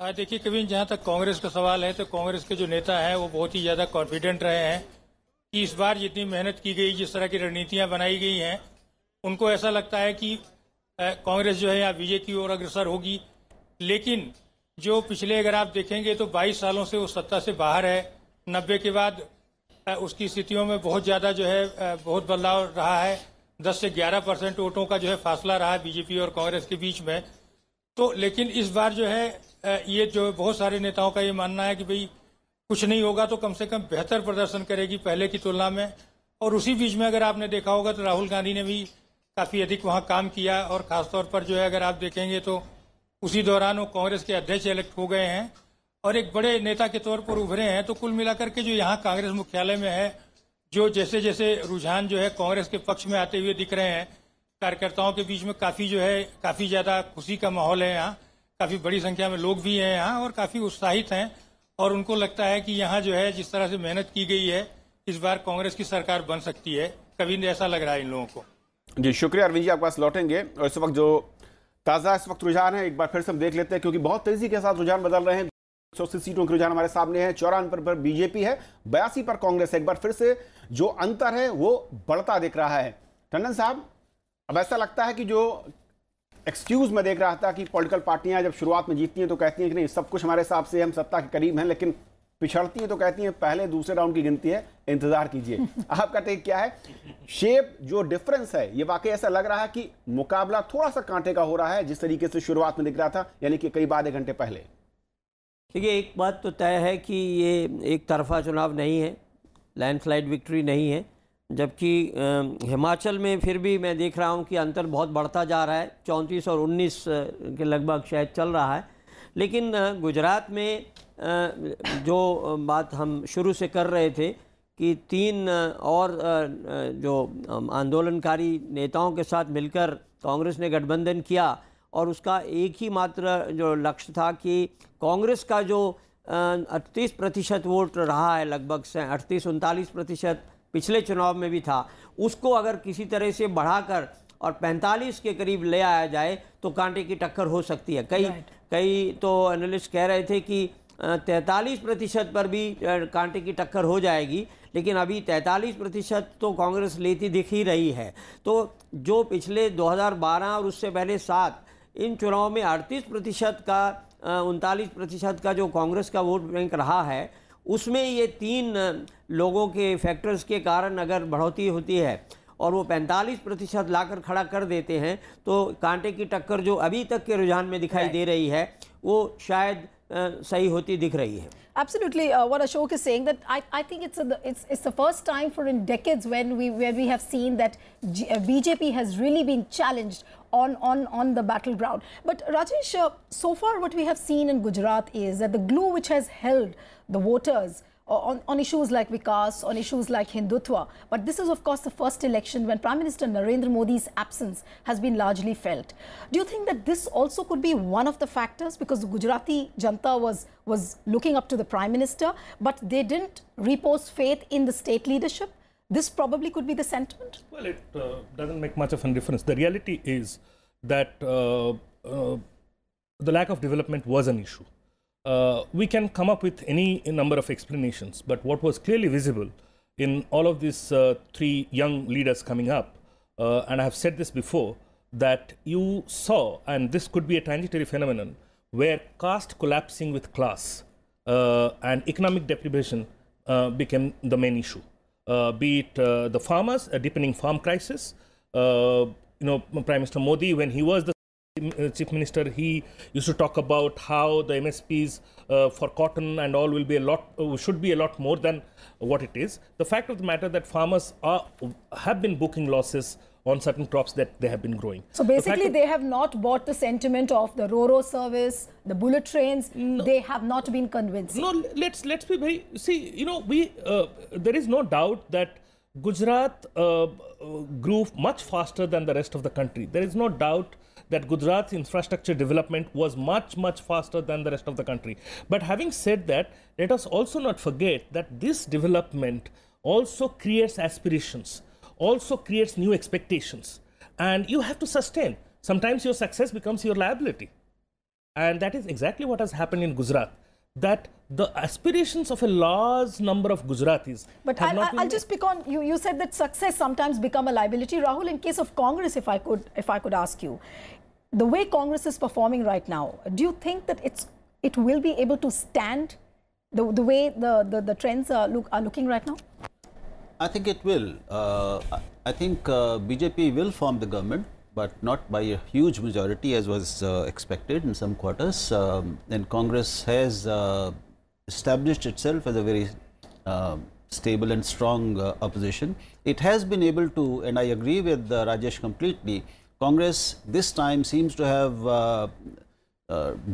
हाँ, देखिए कभी जहां तक कांग्रेस का सवाल है तो कांग्रेस के जो नेता हैं वो बहुत ही ज्यादा कॉन्फिडेंट रहे हैं कि इस बार जितनी मेहनत की गई जिस तरह की रणनीतियां बनाई गई हैं उनको ऐसा लगता है कि कांग्रेस जो है या विजय की ओर अग्रसर होगी लेकिन जो पिछले अगर आप देखेंगे तो 22 सालों से वो सत्ता से बाहर है नब्बे के बाद उसकी स्थितियों में बहुत ज़्यादा जो है बहुत बदलाव रहा है 10 से 11 परसेंट वोटों का जो है फासला रहा बीजेपी और कांग्रेस के बीच में तो लेकिन इस बार जो है ये जो बहुत सारे नेताओं का ये मानना है कि भाई कुछ नहीं होगा तो कम से कम बेहतर प्रदर्शन करेगी पहले की तुलना में और उसी बीच में अगर आपने देखा होगा तो राहुल गांधी ने भी काफी अधिक वहां काम किया और खासतौर पर जो है अगर आप देखेंगे तो उसी दौरान वो कांग्रेस के अध्यक्ष इलेक्ट हो गए हैं और एक बड़े नेता के तौर पर उभरे हैं तो कुल मिलाकर के जो यहाँ कांग्रेस मुख्यालय में है जो जैसे जैसे रुझान जो है कांग्रेस के पक्ष में आते हुए दिख रहे हैं कार्यकर्ताओं के बीच में काफी जो है काफी ज्यादा खुशी का माहौल है यहाँ काफी बड़ी संख्या में लोग भी हैं यहाँ और काफी उत्साहित हैं और उनको लगता है कि यहाँ जो है जिस तरह से मेहनत की गई है इस बार कांग्रेस की सरकार बन सकती है कभी नहीं ऐसा लग रहा है इन लोगों को जी शुक्रिया अरविंद जी आपके पास लौटेंगे और इस वक्त जो ताज़ा इस वक्त रुझान है एक बार फिर से हम देख लेते हैं क्योंकि बहुत तेजी के साथ रुझान बदल रहे हैं सौ सीटों के रुझान हमारे सामने है चौरान पर, पर बीजेपी है बयासी पर कांग्रेस है एक बार फिर से जो अंतर है वो बढ़ता दिख रहा है टंडन साहब अब ऐसा लगता है कि जो एक्सक्यूज़ में देख रहा था कि पॉलिटिकल पार्टियां जब शुरुआत में जीतती हैं तो कहती हैं कि नहीं सब कुछ हमारे हिसाब से हम सत्ता के करीब हैं लेकिन पिछड़ती हैं तो कहती हैं पहले दूसरे राउंड की गिनती है इंतजार कीजिए कहते टेक क्या है शेप जो डिफरेंस है ये वाकई ऐसा लग रहा है कि मुकाबला थोड़ा सा कांटे का हो रहा है जिस तरीके से शुरुआत में दिख रहा था यानी कि करीब आधे घंटे पहले देखिए एक बात तो तय है कि ये एक तरफा चुनाव नहीं है लैंडस्लाइड विक्ट्री नहीं है जबकि हिमाचल में फिर भी मैं देख रहा हूँ कि अंतर बहुत बढ़ता जा रहा है चौंतीस और उन्नीस के लगभग शायद चल रहा है लेकिन गुजरात में जो बात हम शुरू से कर रहे थे कि तीन और जो आंदोलनकारी नेताओं के साथ मिलकर कांग्रेस ने गठबंधन किया और उसका एक ही मात्र जो लक्ष्य था कि कांग्रेस का जो अड़तीस प्रतिशत वोट रहा है लगभग से अड़तीस उनतालीस प्रतिशत पिछले चुनाव में भी था उसको अगर किसी तरह से बढ़ाकर और 45 के करीब ले आया जाए तो कांटे की टक्कर हो सकती है कई कई तो एनालिस्ट कह रहे थे कि तैंतालीस प्रतिशत पर भी कांटे की टक्कर हो जाएगी लेकिन अभी 43 प्रतिशत तो कांग्रेस लेती दिख ही रही है तो जो पिछले 2012 और उससे पहले सात इन चुनाव में 38 प्रतिशत का उनतालीस प्रतिशत का जो कांग्रेस का वोट बैंक रहा है उसमें ये तीन लोगों के फैक्टर्स के कारण अगर बढ़ोतरी होती है और वो 45 प्रतिशत ला खड़ा कर देते हैं तो कांटे की टक्कर जो अभी तक के रुझान में दिखाई दे रही है वो शायद Uh, सही होती दिख रही है Absolutely, uh, what Ashok is saying that I, I think it's, a, it's it's the first time for in decades when we where we have seen that G, uh, BJP has really been challenged on, on, on the battleground. But Rajesh, uh, so far what we have seen in Gujarat is that the glue which has held the voters uh, on, on, issues like Vikas, on issues like Hindutva. But this is, of course, the first election when Prime Minister Narendra Modi's absence has been largely felt. Do you think that this also could be one of the factors? Because the Gujarati Janta was, was looking up to the Prime Minister, but they didn't repose faith in the state leadership this probably could be the sentiment? Well, it uh, doesn't make much of a difference. The reality is that uh, uh, the lack of development was an issue. Uh, we can come up with any number of explanations, but what was clearly visible in all of these uh, three young leaders coming up, uh, and I have said this before, that you saw, and this could be a transitory phenomenon, where caste collapsing with class and economic deprivation became the main issue. Uh, be it uh, the farmers, a deepening farm crisis. Uh, you know, Prime Minister Modi, when he was the chief minister he used to talk about how the msps uh, for cotton and all will be a lot uh, should be a lot more than what it is the fact of the matter that farmers are have been booking losses on certain crops that they have been growing. So basically, the they have not bought the sentiment of the Roro service, the bullet trains. No, they have not been convinced. No, let's let's be very see. You know, we uh, there is no doubt that Gujarat uh, uh, grew much faster than the rest of the country. There is no doubt that Gujarat's infrastructure development was much, much faster than the rest of the country. But having said that, let us also not forget that this development also creates aspirations also creates new expectations and you have to sustain sometimes your success becomes your liability and that is exactly what has happened in gujarat that the aspirations of a large number of Gujaratis. But I'll, I'll been... just pick on you. You said that success sometimes become a liability. Rahul, in case of Congress, if I could, if I could ask you, the way Congress is performing right now, do you think that it's it will be able to stand the the way the the, the trends are look are looking right now? I think it will. Uh, I think uh, BJP will form the government, but not by a huge majority as was uh, expected in some quarters. Um, and Congress has uh, established itself as a very uh, stable and strong uh, opposition. It has been able to, and I agree with Rajesh completely, Congress this time seems to have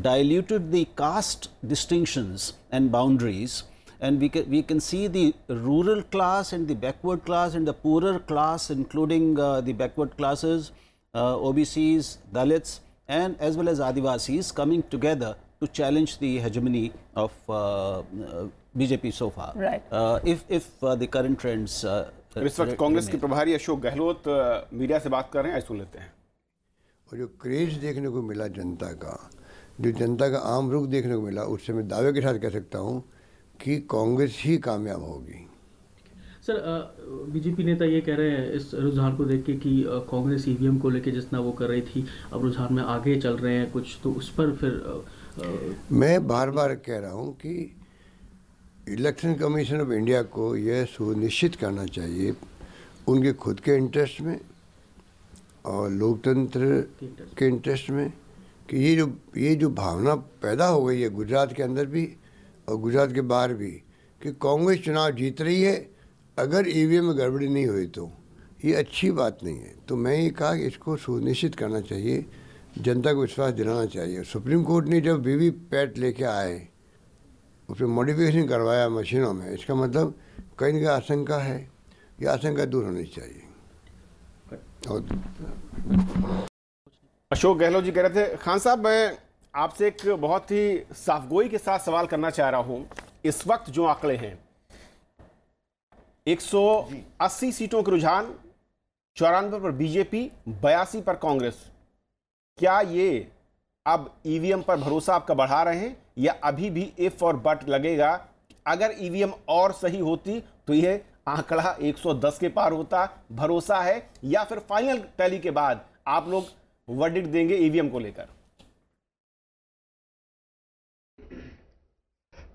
diluted the caste distinctions and boundaries and we can, we can see the rural class and the backward class and the poorer class including uh, the backward classes, uh, OBCs, Dalits and as well as Adivasis coming together to challenge the hegemony of uh, uh BJP so far. Right. Uh, if if uh, the current trends. इस वक्त कांग्रेस के प्रभारी Ashok Gehlot media से बात कर रहे हैं सुन लेते हैं और जो क्रेज देखने को मिला जनता का जो जनता का आम रुख देखने को मिला उससे मैं दावे के साथ कह कि कांग्रेस ही कामयाब होगी सर बीजेपी नेता ये कह रहे हैं इस रुझान को देख के कि कांग्रेस ई को लेके जितना वो कर रही थी अब रुझान में आगे चल रहे हैं कुछ तो उस पर फिर आ, आ, मैं बार बार कह रहा हूँ कि इलेक्शन कमीशन ऑफ इंडिया को यह सुनिश्चित करना चाहिए उनके खुद के इंटरेस्ट में और लोकतंत्र के इंटरेस्ट में कि ये जो ये जो भावना पैदा हो गई है गुजरात के अंदर भी और गुजरात के बाहर भी कि कांग्रेस चुनाव जीत रही है अगर ई e में गड़बड़ी नहीं हुई तो ये अच्छी बात नहीं है तो मैं ये कहा कि इसको सुनिश्चित करना चाहिए जनता को विश्वास दिलाना चाहिए सुप्रीम कोर्ट ने जब वी वी पैट लेके आए उसमें मॉडिफिकेशन करवाया मशीनों में इसका मतलब कहीं ना कहीं आशंका है ये आशंका दूर होनी चाहिए और अशोक गहलोत जी कह रहे थे खान साहब मैं आपसे एक बहुत ही साफगोई के साथ सवाल करना चाह रहा हूं इस वक्त जो आंकड़े हैं 180 सीटों के रुझान चौरानवे पर बीजेपी बयासी पर कांग्रेस क्या ये अब ईवीएम पर भरोसा आपका बढ़ा रहे हैं या अभी भी इफ और बट लगेगा अगर ईवीएम और सही होती तो यह आंकड़ा 110 के पार होता भरोसा है या फिर फाइनल टैली के बाद आप लोग वर्डिट देंगे ईवीएम को लेकर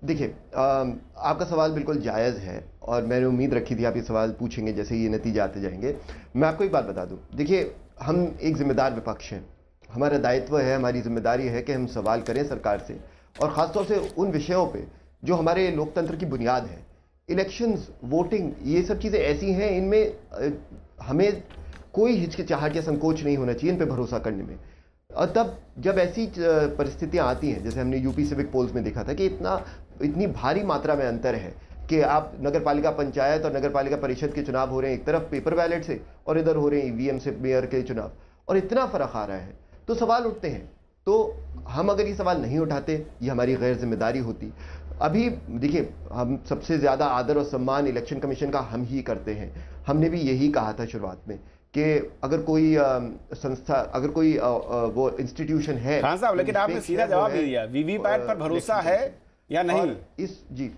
देखिए आपका सवाल बिल्कुल जायज़ है और मैंने उम्मीद रखी थी आप ये सवाल पूछेंगे जैसे ये नतीजे आते जाएंगे मैं आपको एक बात बता दूँ देखिए हम एक ज़िम्मेदार विपक्ष हैं हमारा दायित्व है हमारी जिम्मेदारी है कि हम सवाल करें सरकार से और ख़ासतौर से उन विषयों पर जो हमारे लोकतंत्र की बुनियाद है इलेक्शंस वोटिंग ये सब चीज़ें ऐसी हैं इनमें हमें कोई हिचकिचाहट या संकोच नहीं होना चाहिए इन पर भरोसा करने में और तब जब ऐसी परिस्थितियां आती हैं जैसे हमने यूपी सिविक पोल्स में देखा था कि इतना इतनी भारी मात्रा में अंतर है कि आप नगर पालिका पंचायत और नगर पालिका परिषद के चुनाव हो रहे हैं एक तरफ पेपर बैलेट से और इधर हो रहे हैं ईवीएम e से मेयर के चुनाव और इतना फ़र्क आ रहा है तो सवाल उठते हैं तो हम अगर ये सवाल नहीं उठाते ये हमारी गैर जिम्मेदारी होती अभी देखिए हम सबसे ज़्यादा आदर और सम्मान इलेक्शन कमीशन का हम ही करते हैं हमने भी यही कहा था शुरुआत में कि अगर कोई संस्था अगर कोई वो इंस्टीट्यूशन है लेकिन आपने सीधा जवाब दे दिया वीवीपैट पर भरोसा है या नहीं इस जी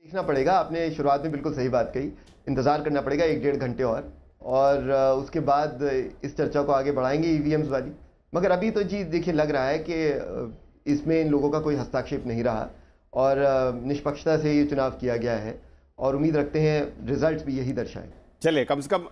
देखना पड़ेगा आपने शुरुआत में बिल्कुल सही बात कही इंतज़ार करना पड़ेगा एक डेढ़ घंटे और और उसके बाद इस चर्चा को आगे बढ़ाएंगे ईवीएम e वाली मगर अभी तो जी देखिए लग रहा है कि इसमें इन लोगों का कोई हस्ताक्षेप नहीं रहा और निष्पक्षता से ये चुनाव किया गया है और उम्मीद रखते हैं रिजल्ट भी यही दर्शाए चलिए कम से कम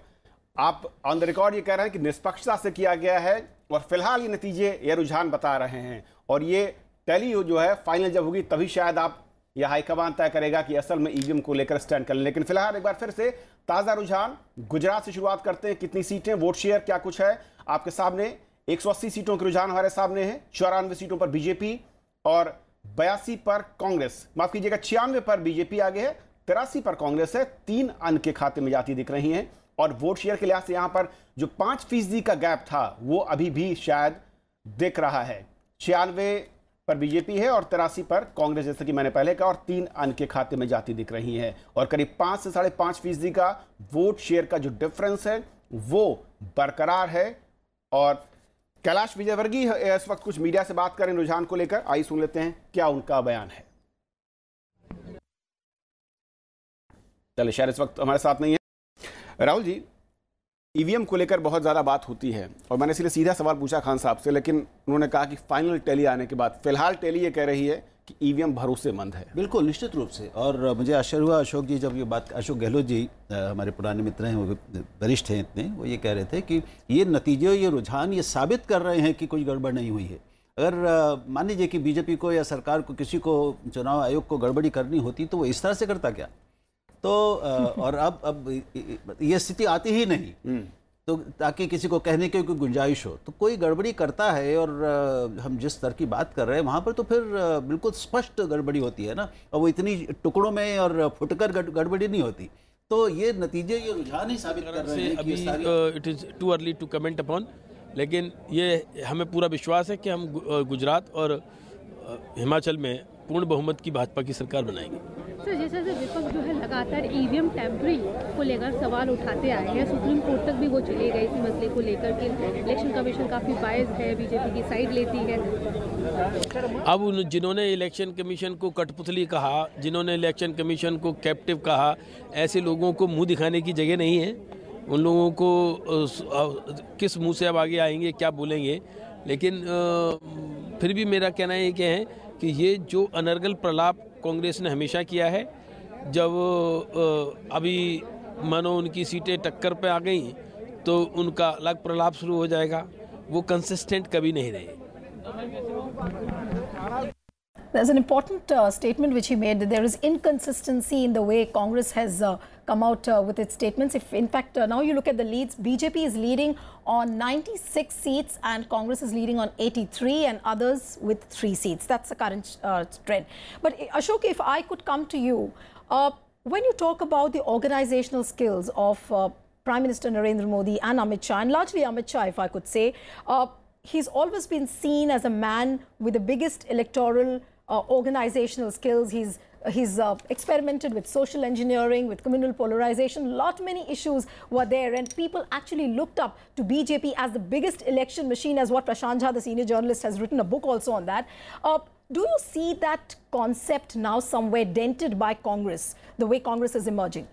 आप ऑन द रिकॉर्ड ये कह रहे हैं कि निष्पक्षता से किया गया है और फिलहाल ये नतीजे ये रुझान बता रहे हैं और ये टैली जो है फाइनल जब होगी तभी शायद आप यह हाईकमान तय करेगा कि असल में ईवीएम को लेकर स्टैंड कर लेकिन फिलहाल एक बार फिर से ताज़ा रुझान गुजरात से शुरुआत करते हैं कितनी सीटें वोट शेयर क्या कुछ है आपके सामने 180 सीटों के रुझान हमारे सामने है चौरानवे सीटों पर बीजेपी और बयासी पर कांग्रेस माफ कीजिएगा छियानवे पर बीजेपी आगे है तिरासी पर कांग्रेस है तीन अन के खाते में जाती दिख रही है और वोट शेयर के लिहाज से यहाँ पर जो पाँच फीसदी का गैप था वो अभी भी शायद देख रहा है छियानवे पर बीजेपी है और तिरासी पर कांग्रेस जैसे कि मैंने पहले कहा और तीन अन्य के खाते में जाती दिख रही है और करीब पाँच से साढ़े पाँच फीसदी का वोट शेयर का जो डिफरेंस है वो बरकरार है और कैलाश विजयवर्गीय इस वक्त कुछ मीडिया से बात करें रुझान को लेकर आई सुन लेते हैं क्या उनका बयान है चलिए शायद इस वक्त हमारे साथ नहीं है राहुल जी ईवीएम e को लेकर बहुत ज़्यादा बात होती है और मैंने इसलिए सीधा सवाल पूछा खान साहब से लेकिन उन्होंने कहा कि फाइनल टैली आने के बाद फिलहाल टैली ये कह रही है कि ईवीएम e भरोसेमंद है बिल्कुल निश्चित रूप से और मुझे आश्चर्य हुआ अशोक जी जब ये बात अशोक गहलोत जी हमारे पुराने मित्र हैं वो वरिष्ठ हैं इतने वो ये कह रहे थे कि ये नतीजे ये रुझान ये साबित कर रहे हैं कि कुछ गड़बड़ नहीं हुई है अगर मान लीजिए कि बीजेपी को या सरकार को किसी को चुनाव आयोग को गड़बड़ी करनी होती तो वो इस तरह से करता क्या तो और अब अब ये स्थिति आती ही नहीं हम्म। तो ताकि किसी को कहने की कोई गुंजाइश हो तो कोई गड़बड़ी करता है और हम जिस स्तर की बात कर रहे हैं वहाँ पर तो फिर बिल्कुल स्पष्ट गड़बड़ी होती है ना और वो इतनी टुकड़ों में और फुटकर गड़बड़ी नहीं होती तो ये नतीजे ये रुझान ही साबित कर रहे हैं it is too early to comment upon लेकिन ये हमें पूरा विश्वास है कि हम गुजरात और हिमाचल में पूर्ण बहुमत की भाजपा की सरकार बनाएंगे सर जैसे जैसे विपक्ष जो है लगातार ईवीएम टेम्परिंग को लेकर सवाल उठाते आए हैं सुप्रीम कोर्ट तक भी वो चले गए इसी मसले को लेकर कि इलेक्शन कमीशन काफ़ी बायस है बीजेपी की साइड लेती है अब जिन्होंने इलेक्शन कमीशन को कठपुतली कहा जिन्होंने इलेक्शन कमीशन को कैप्टिव कहा ऐसे लोगों को मुंह दिखाने की जगह नहीं है उन लोगों को किस मुंह से अब आगे आएंगे क्या बोलेंगे लेकिन फिर भी मेरा कहना ये कि है कि ये जो अनर्गल प्रलाप कांग्रेस ने हमेशा किया है जब अभी मानो उनकी सीटें टक्कर पे आ गई तो उनका अलग प्रलाप शुरू हो जाएगा वो कंसिस्टेंट कभी नहीं रहे There's an important uh, statement which he made that there is inconsistency in the way Congress has uh, come out uh, with its statements. If in fact uh, now you look at the leads, BJP is leading on 96 seats and Congress is leading on 83 and others with three seats. That's the current uh, trend. But eh, Ashok, if I could come to you, uh, when you talk about the organizational skills of uh, Prime Minister Narendra Modi and Amit Shah, and largely Amit Shah, if I could say, uh, he's always been seen as a man with the biggest electoral uh, organizational skills. He's he's uh, experimented with social engineering, with communal polarization, lot many issues were there and people actually looked up to BJP as the biggest election machine as what Prashant Jha, the senior journalist, has written a book also on that. Uh, do you see that concept now somewhere dented by Congress, the way Congress is emerging?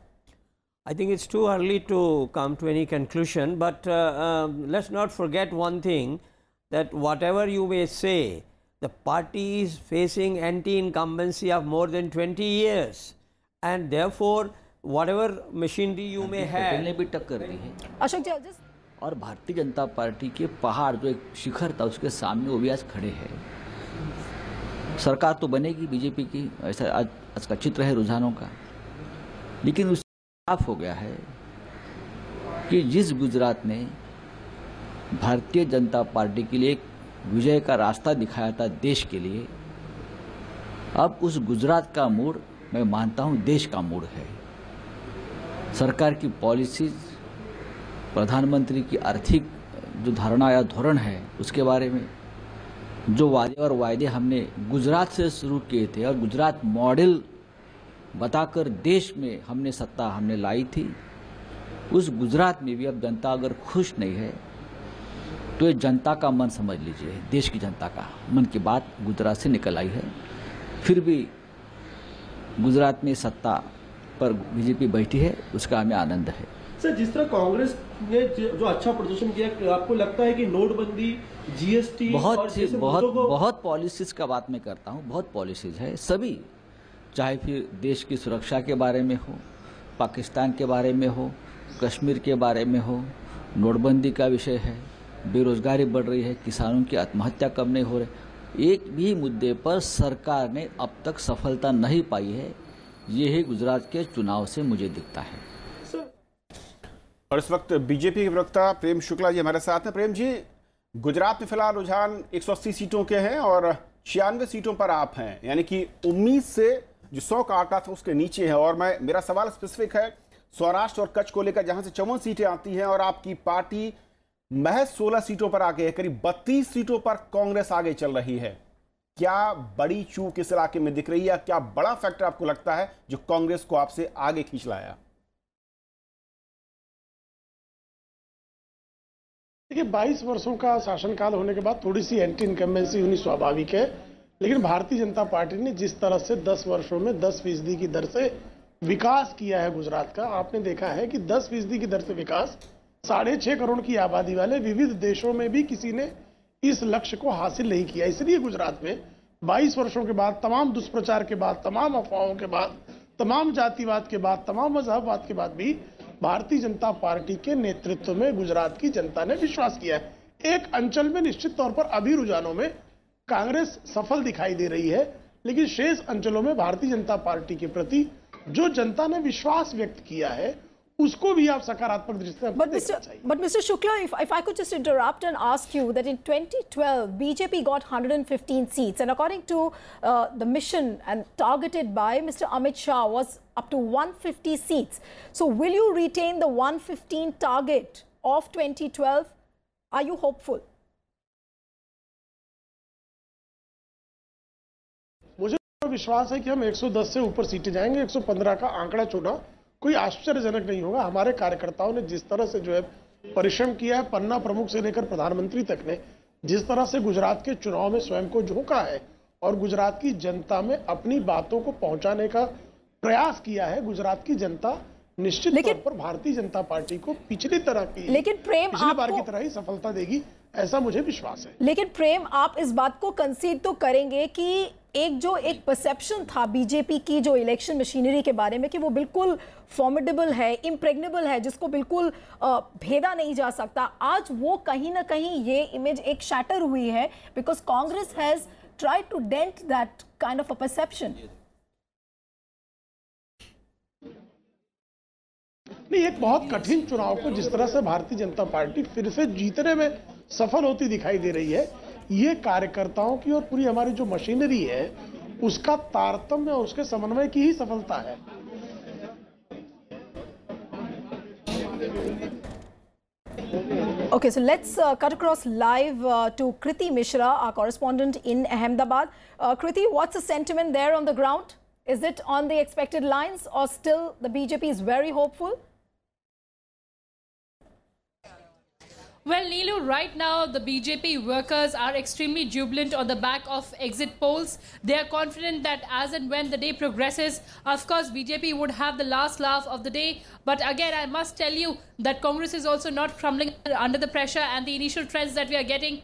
I think it's too early to come to any conclusion, but uh, um, let's not forget one thing, that whatever you may say, the party is facing anti-incumbency of more than 20 years and therefore whatever machinery you may have ने भी टक्कर दी है अशोक जी just... और भारतीय जनता party के पहाड़ जो एक शिखर था उसके सामने वो भी आज खड़े हैं सरकार तो बनेगी बीजेपी की ऐसा आज आज का चित्र है रुझानों का लेकिन उस साफ हो गया है कि जिस गुजरात ने भारतीय जनता पार्टी के लिए एक विजय का रास्ता दिखाया था देश के लिए अब उस गुजरात का मूड मैं मानता हूँ देश का मूड है सरकार की पॉलिसीज प्रधानमंत्री की आर्थिक जो धारणा या धोरण है उसके बारे में जो वादे और वायदे हमने गुजरात से शुरू किए थे और गुजरात मॉडल बताकर देश में हमने सत्ता हमने लाई थी उस गुजरात में भी अब जनता अगर खुश नहीं है तो ये जनता का मन समझ लीजिए देश की जनता का मन की बात गुजरात से निकल आई है फिर भी गुजरात में सत्ता पर बीजेपी बैठी है उसका हमें आनंद है सर जिस तरह कांग्रेस ने जो अच्छा प्रदर्शन किया आपको लगता है कि नोटबंदी जीएसटी बहुत और बहुत बहुत पॉलिसीज का बात मैं करता हूँ बहुत पॉलिसीज है सभी चाहे फिर देश की सुरक्षा के बारे में हो पाकिस्तान के बारे में हो कश्मीर के बारे में हो नोटबंदी का विषय है बेरोजगारी बढ़ रही है किसानों की आत्महत्या कम नहीं हो रही एक भी मुद्दे पर सरकार ने अब तक सफलता नहीं पाई है यही गुजरात के चुनाव से मुझे दिखता है और इस वक्त बीजेपी के प्रवक्ता प्रेम शुक्ला जी हमारे साथ हैं प्रेम जी गुजरात में फिलहाल रुझान 180 सीटों के हैं और छियानवे सीटों पर आप हैं यानी कि उम्मीद से जो सौ का आंकड़ा था उसके नीचे है और मैं मेरा सवाल स्पेसिफिक है सौराष्ट्र और कच्छ को लेकर जहां से चौवन सीटें आती हैं और आपकी पार्टी महज 16 सीटों पर आगे है करीब 32 सीटों पर कांग्रेस आगे चल रही है क्या बड़ी चूक इस इलाके में दिख रही है क्या बड़ा फैक्टर आपको लगता है जो कांग्रेस को आपसे आगे खींच लाया देखिए 22 वर्षों का शासनकाल होने के बाद थोड़ी सी एंटी इनकम्बेंसी होनी स्वाभाविक है लेकिन भारतीय जनता पार्टी ने जिस तरह से 10 वर्षों में 10 फीसदी की दर से विकास किया है गुजरात का आपने देखा है कि 10 फीसदी की दर से विकास साढ़े छः करोड़ की आबादी वाले विविध देशों में भी किसी ने इस लक्ष्य को हासिल नहीं किया इसलिए गुजरात में 22 वर्षों के बाद तमाम दुष्प्रचार के बाद तमाम अफवाहों के बाद तमाम जातिवाद के बाद तमाम मजहबवाद के बाद भी भारतीय जनता पार्टी के नेतृत्व में गुजरात की जनता ने विश्वास किया है एक अंचल में निश्चित तौर पर अभी रुझानों में कांग्रेस सफल दिखाई दे रही है लेकिन शेष अंचलों में भारतीय जनता पार्टी के प्रति जो जनता ने विश्वास व्यक्त किया है उसको भी आप सकारात्मक दृष्टि but mister Shukla if if I could just interrupt and ask you that in 2012 BJP got 115 seats and according to the mission and targeted by mister Amit Shah was up to 150 seats so will you retain the 115 target of 2012 are you hopeful मुझे विश्वास है कि हम 110 से ऊपर सीटें जाएंगे 115 का आंकड़ा चुना कोई आश्चर्यजनक नहीं होगा हमारे कार्यकर्ताओं ने जिस तरह से जो है परिश्रम किया है पन्ना प्रमुख से लेकर प्रधानमंत्री तक ने जिस तरह से गुजरात के चुनाव में स्वयं को झोंका है और गुजरात की जनता में अपनी बातों को पहुंचाने का प्रयास किया है गुजरात की जनता निश्चित तौर पर भारतीय जनता पार्टी को पिछली तरह की लेकिन प्रेम पिछली बार की तरह ही सफलता देगी ऐसा मुझे विश्वास है लेकिन प्रेम आप इस बात को कंसीड तो करेंगे कि एक जो एक परसेप्शन था बीजेपी की जो इलेक्शन मशीनरी के बारे में कि वो बिल्कुल फॉर्मेडेबल है इम्प्रेगनेबल है जिसको बिल्कुल भेदा नहीं जा सकता आज वो कहीं ना कहीं ये इमेज एक शैटर हुई है because Congress has try to dent that kind of a perception नहीं एक बहुत कठिन चुनाव को जिस तरह से भारतीय जनता पार्टी फिर से जीतने में सफल होती दिखाई दे रही है ये कार्यकर्ताओं की और पूरी हमारी जो मशीनरी है उसका तारतम्य और उसके समन्वय की ही सफलता है Okay, so let's uh, cut across live uh, to Kriti Mishra, our correspondent in Ahmedabad. Uh, Kriti, what's the sentiment there on the ground? Is it on the expected lines or still the BJP is very hopeful? Well, Nilu, right now the BJP workers are extremely jubilant on the back of exit polls. They are confident that as and when the day progresses, of course, BJP would have the last laugh of the day. But again, I must tell you that Congress is also not crumbling under the pressure and the initial trends that we are getting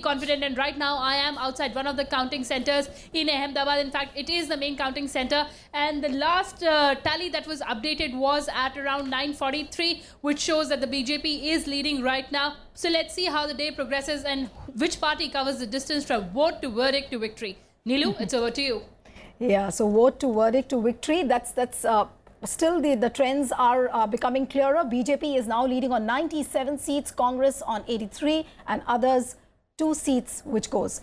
confident and right now I am outside one of the counting centers in Ahmedabad. In fact, it is the main counting center and the last uh, tally that was updated was at around 943 which shows that the BJP is leading right now. So let's see how the day progresses and which party covers the distance from vote to verdict to victory. Nilu, it's over to you. Yeah, so vote to verdict to victory. That's that's uh still the, the trends are uh, becoming clearer. BJP is now leading on 97 seats, Congress on 83 and others two seats which goes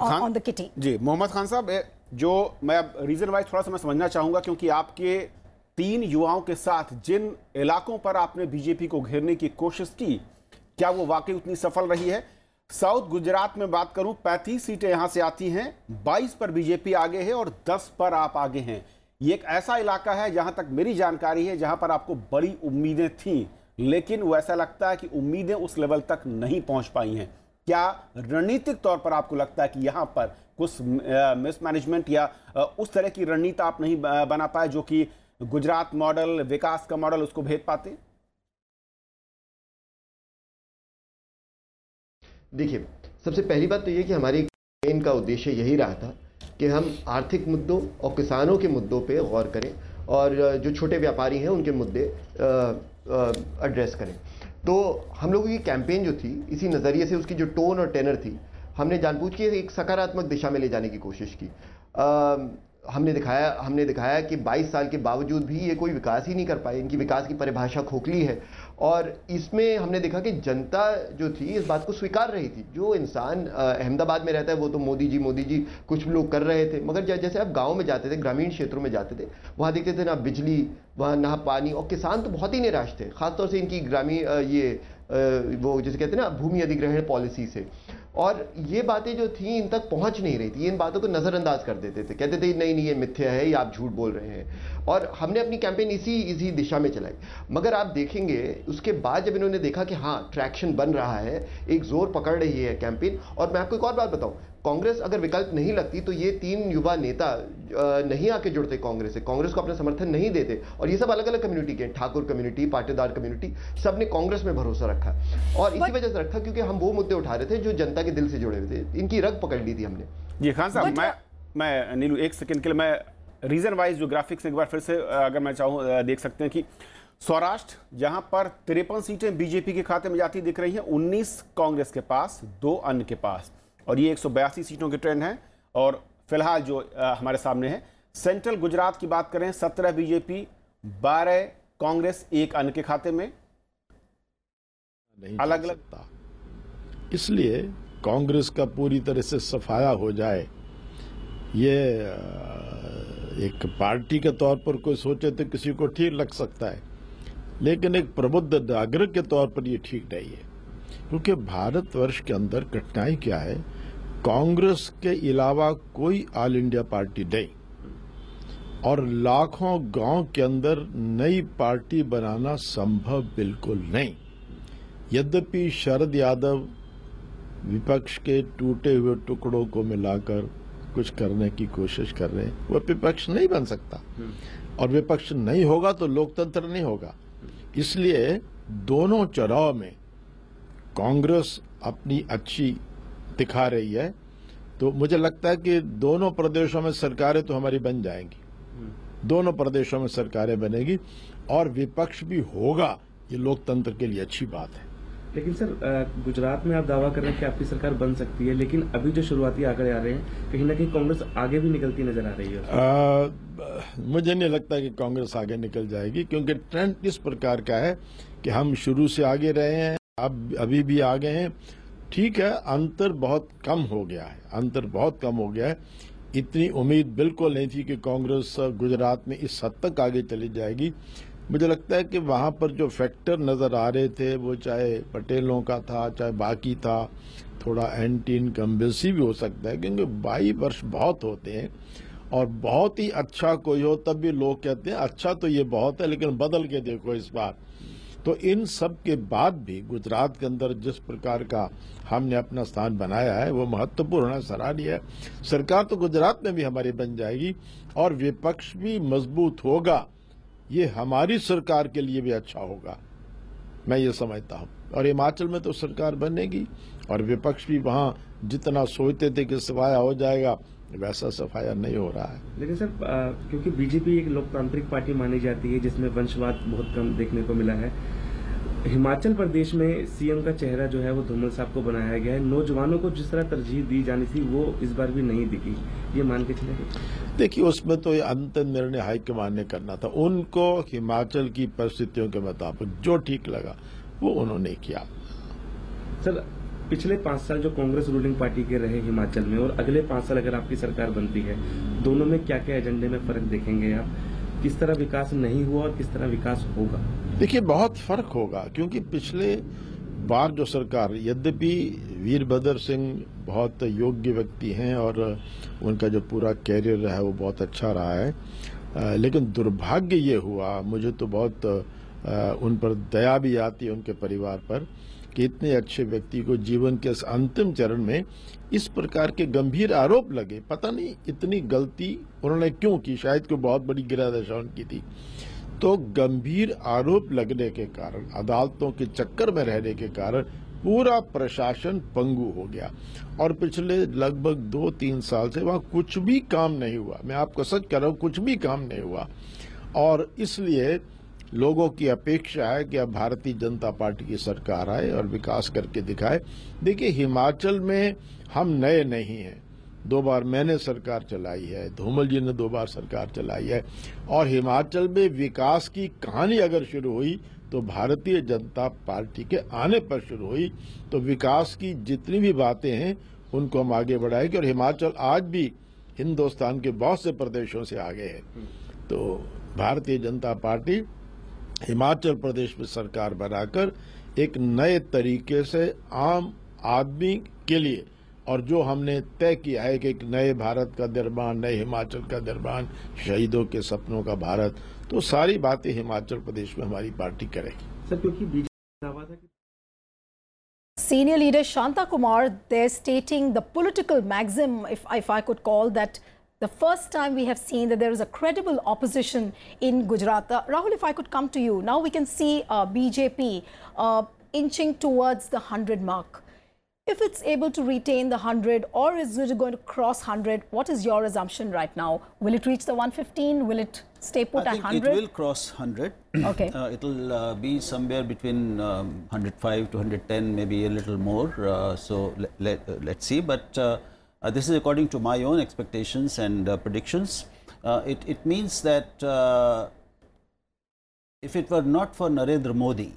on the kitty ji Mohammad Khan साहब जो मैं अब region wise थोड़ा सा मैं समझना चाहूंगा क्योंकि आपके तीन युवाओं के साथ जिन इलाकों पर आपने बीजेपी को घेरने की कोशिश की क्या वो वाकई उतनी सफल रही है साउथ गुजरात में बात करूं 35 सीटें यहां से आती हैं 22 पर बीजेपी आगे है और 10 पर आप आगे हैं ये एक ऐसा इलाका है जहां तक मेरी जानकारी है जहां पर आपको बड़ी उम्मीदें थीं लेकिन वैसा लगता है कि उम्मीदें उस लेवल तक नहीं पहुंच पाई हैं क्या रणनीतिक तौर पर आपको लगता है कि यहाँ पर कुछ मिसमैनेजमेंट या उस तरह की रणनीति आप नहीं बना पाए जो कि गुजरात मॉडल विकास का मॉडल उसको भेज पाते देखिए सबसे पहली बात तो ये कि हमारी मेन का उद्देश्य यही रहा था कि हम आर्थिक मुद्दों और किसानों के मुद्दों पे गौर करें और जो छोटे व्यापारी हैं उनके मुद्दे एड्रेस करें तो हम लोगों की कैंपेन जो थी इसी नज़रिए से उसकी जो टोन और टेनर थी हमने जानबूझ के एक सकारात्मक दिशा में ले जाने की कोशिश की आ, हमने दिखाया हमने दिखाया कि 22 साल के बावजूद भी ये कोई विकास ही नहीं कर पाए इनकी विकास की परिभाषा खोखली है और इसमें हमने देखा कि जनता जो थी इस बात को स्वीकार रही थी जो इंसान अहमदाबाद में रहता है वो तो मोदी जी मोदी जी कुछ लोग कर रहे थे मगर जैसे आप गाँव में जाते थे ग्रामीण क्षेत्रों में जाते थे वहाँ देखते थे ना बिजली वहाँ ना पानी और किसान तो बहुत ही निराश थे खासतौर से इनकी ग्रामीण ये वो जैसे कहते हैं ना भूमि अधिग्रहण पॉलिसी से और ये बातें जो थी इन तक पहुंच नहीं रही थी इन बातों को नज़रअंदाज कर देते थे कहते थे नहीं नहीं ये मिथ्या है या आप झूठ बोल रहे हैं और हमने अपनी कैंपेन इसी इसी दिशा में चलाई मगर आप देखेंगे उसके बाद जब इन्होंने देखा कि हाँ ट्रैक्शन बन रहा है एक जोर पकड़ रही है कैंपेन और मैं आपको एक और बात बताऊँ कांग्रेस अगर विकल्प नहीं लगती तो ये तीन युवा नेता नहीं आके जुड़ते कांग्रेस से कांग्रेस को अपना समर्थन नहीं देते और ये सब अलग अलग कम्युनिटी के ठाकुर कम्युनिटी पाटीदार कम्युनिटी सब ने कांग्रेस में भरोसा रखा और इसी वजह से रखा क्योंकि हम वो मुद्दे उठा रहे थे जो जनता के दिल से जुड़े हुए थे इनकी रग पकड़ ली थी हमने जी खान साहब मैं मैं नीलू एक सेकंड के लिए मैं रीजन वाइज जो ग्राफिक्स एक बार फिर से अगर मैं चाहूँ देख सकते हैं कि सौराष्ट्र जहां पर तिरपन सीटें बीजेपी के खाते में जाती दिख रही हैं 19 कांग्रेस के पास दो अन्य के पास और ये एक सीटों के ट्रेंड हैं और फिलहाल जो हमारे सामने है सेंट्रल गुजरात की बात करें सत्रह बीजेपी बारह कांग्रेस एक अन्य के खाते में अलग अलग अलग इसलिए कांग्रेस का पूरी तरह से सफाया हो जाए ये एक पार्टी के तौर पर कोई सोचे तो किसी को ठीक लग सकता है लेकिन एक प्रबुद्ध नागरिक के तौर पर ये ठीक नहीं है क्योंकि भारतवर्ष के अंदर कठिनाई क्या है कांग्रेस के अलावा कोई ऑल इंडिया पार्टी नहीं और लाखों गांव के अंदर नई पार्टी बनाना संभव बिल्कुल नहीं यद्यपि शरद यादव विपक्ष के टूटे हुए टुकड़ों को मिलाकर कुछ करने की कोशिश कर रहे हैं वह विपक्ष नहीं बन सकता हम्म। और विपक्ष नहीं होगा तो लोकतंत्र नहीं होगा इसलिए दोनों चुनाव में कांग्रेस अपनी अच्छी दिखा रही है तो मुझे लगता है कि दोनों प्रदेशों में सरकारें तो हमारी बन जाएंगी हम्म। दोनों प्रदेशों में सरकारें बनेगी और विपक्ष भी होगा ये लोकतंत्र के लिए अच्छी बात है लेकिन सर गुजरात में आप दावा कर रहे हैं कि आपकी सरकार बन सकती है लेकिन अभी जो शुरुआती आंकड़े आ रहे हैं कहीं ना कहीं कांग्रेस आगे भी निकलती नजर आ रही है आ, मुझे नहीं लगता कि कांग्रेस आगे निकल जाएगी क्योंकि ट्रेंड इस प्रकार का है कि हम शुरू से आगे रहे हैं अब अभी भी आगे हैं ठीक है अंतर बहुत कम हो गया है अंतर बहुत कम हो गया है इतनी उम्मीद बिल्कुल नहीं थी कि कांग्रेस गुजरात में इस हद तक आगे चली जाएगी मुझे लगता है कि वहाँ पर जो फैक्टर नज़र आ रहे थे वो चाहे पटेलों का था चाहे बाकी था थोड़ा एंटी इनकम्बेसी भी हो सकता है क्योंकि बाई वर्ष बहुत होते हैं और बहुत ही अच्छा कोई हो तब भी लोग कहते हैं अच्छा तो ये बहुत है लेकिन बदल के देखो इस बार तो इन सब के बाद भी गुजरात के अंदर जिस प्रकार का हमने अपना स्थान बनाया है वो महत्वपूर्ण है सराहनीय है सरकार तो गुजरात में भी हमारी बन जाएगी और विपक्ष भी मजबूत होगा ये हमारी सरकार के लिए भी अच्छा होगा मैं ये समझता हूँ और हिमाचल में तो सरकार बनेगी और विपक्ष भी वहाँ जितना सोचते थे कि सफाया हो जाएगा वैसा सफाया नहीं हो रहा है लेकिन सर क्योंकि बीजेपी एक लोकतांत्रिक पार्टी मानी जाती है जिसमें वंशवाद बहुत कम देखने को मिला है हिमाचल प्रदेश में सीएम का चेहरा जो है वो धूमल साहब को बनाया गया है नौजवानों को जिस तरह तरजीह दी जानी थी वो इस बार भी नहीं दिखी ये मान के चले देखिए उसमें तो ये अंत निर्णय हाईकमान ने करना था उनको हिमाचल की परिस्थितियों के मुताबिक जो ठीक लगा वो उन्होंने किया सर पिछले पांच साल जो कांग्रेस रूलिंग पार्टी के रहे हिमाचल में और अगले पांच साल अगर आपकी सरकार बनती है दोनों में क्या क्या एजेंडे में फर्क देखेंगे आप किस तरह विकास नहीं हुआ और किस तरह विकास होगा देखिए बहुत फर्क होगा क्योंकि पिछले बार जो सरकार यद्यपि वीरभद्र सिंह बहुत योग्य व्यक्ति हैं और उनका जो पूरा कैरियर रहा है वो बहुत अच्छा रहा है लेकिन दुर्भाग्य ये हुआ मुझे तो बहुत उन पर दया भी आती है उनके परिवार पर कि इतने अच्छे व्यक्ति को जीवन के इस अंतिम चरण में इस प्रकार के गंभीर आरोप लगे पता नहीं इतनी गलती उन्होंने क्यों की शायद को बहुत बड़ी गिरा दशा उनकी थी तो गंभीर आरोप लगने के कारण अदालतों के चक्कर में रहने के कारण पूरा प्रशासन पंगु हो गया और पिछले लगभग दो तीन साल से वहाँ कुछ भी काम नहीं हुआ मैं आपको सच कह रहा हूँ कुछ भी काम नहीं हुआ और इसलिए लोगों की अपेक्षा है कि अब भारतीय जनता पार्टी की सरकार आए और विकास करके दिखाए देखिए हिमाचल में हम नए नहीं हैं दो बार मैंने सरकार चलाई है धूमल जी ने दो बार सरकार चलाई है और हिमाचल में विकास की कहानी अगर शुरू हुई तो भारतीय जनता पार्टी के आने पर शुरू हुई तो विकास की जितनी भी बातें हैं उनको हम आगे बढ़ाएंगे और हिमाचल आज भी हिंदुस्तान के बहुत से प्रदेशों से आगे है तो भारतीय जनता पार्टी हिमाचल प्रदेश में सरकार बनाकर एक नए तरीके से आम आदमी के लिए और जो हमने तय किया है कि एक नए भारत का निर्माण नए हिमाचल का निर्माण शहीदों के सपनों का भारत तो सारी बातें हिमाचल प्रदेश में हमारी पार्टी करेगी सर क्योंकि Senior leader Shanta Kumar, they're stating the political maxim, if, if I could call that, the first time we have seen that there is a credible opposition in Gujarat. Uh, Rahul, if I could come to you, now we can see uh, BJP uh, inching towards the 100 mark. If it's able to retain the 100 or is it going to cross 100, what is your assumption right now? Will it reach the 115? Will it stay put I at 100? It will cross 100. okay. Uh, it'll uh, be somewhere between um, 105 to 110, maybe a little more. Uh, so le le uh, let's see. But uh, uh, this is according to my own expectations and predictions. it, it means that if it were not for Narendra Modi,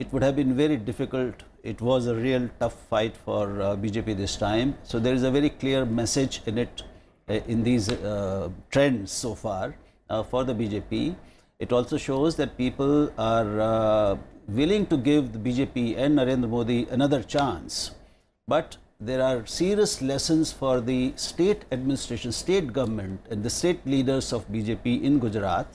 it would have been very difficult. It was a real tough fight for uh, BJP this time. So there is a very clear message in it, uh, in these uh, trends so far uh, for the BJP. It also shows that people are uh, willing to give the BJP and Narendra Modi another chance. But there are serious lessons for the state administration, state government and the state leaders of BJP in Gujarat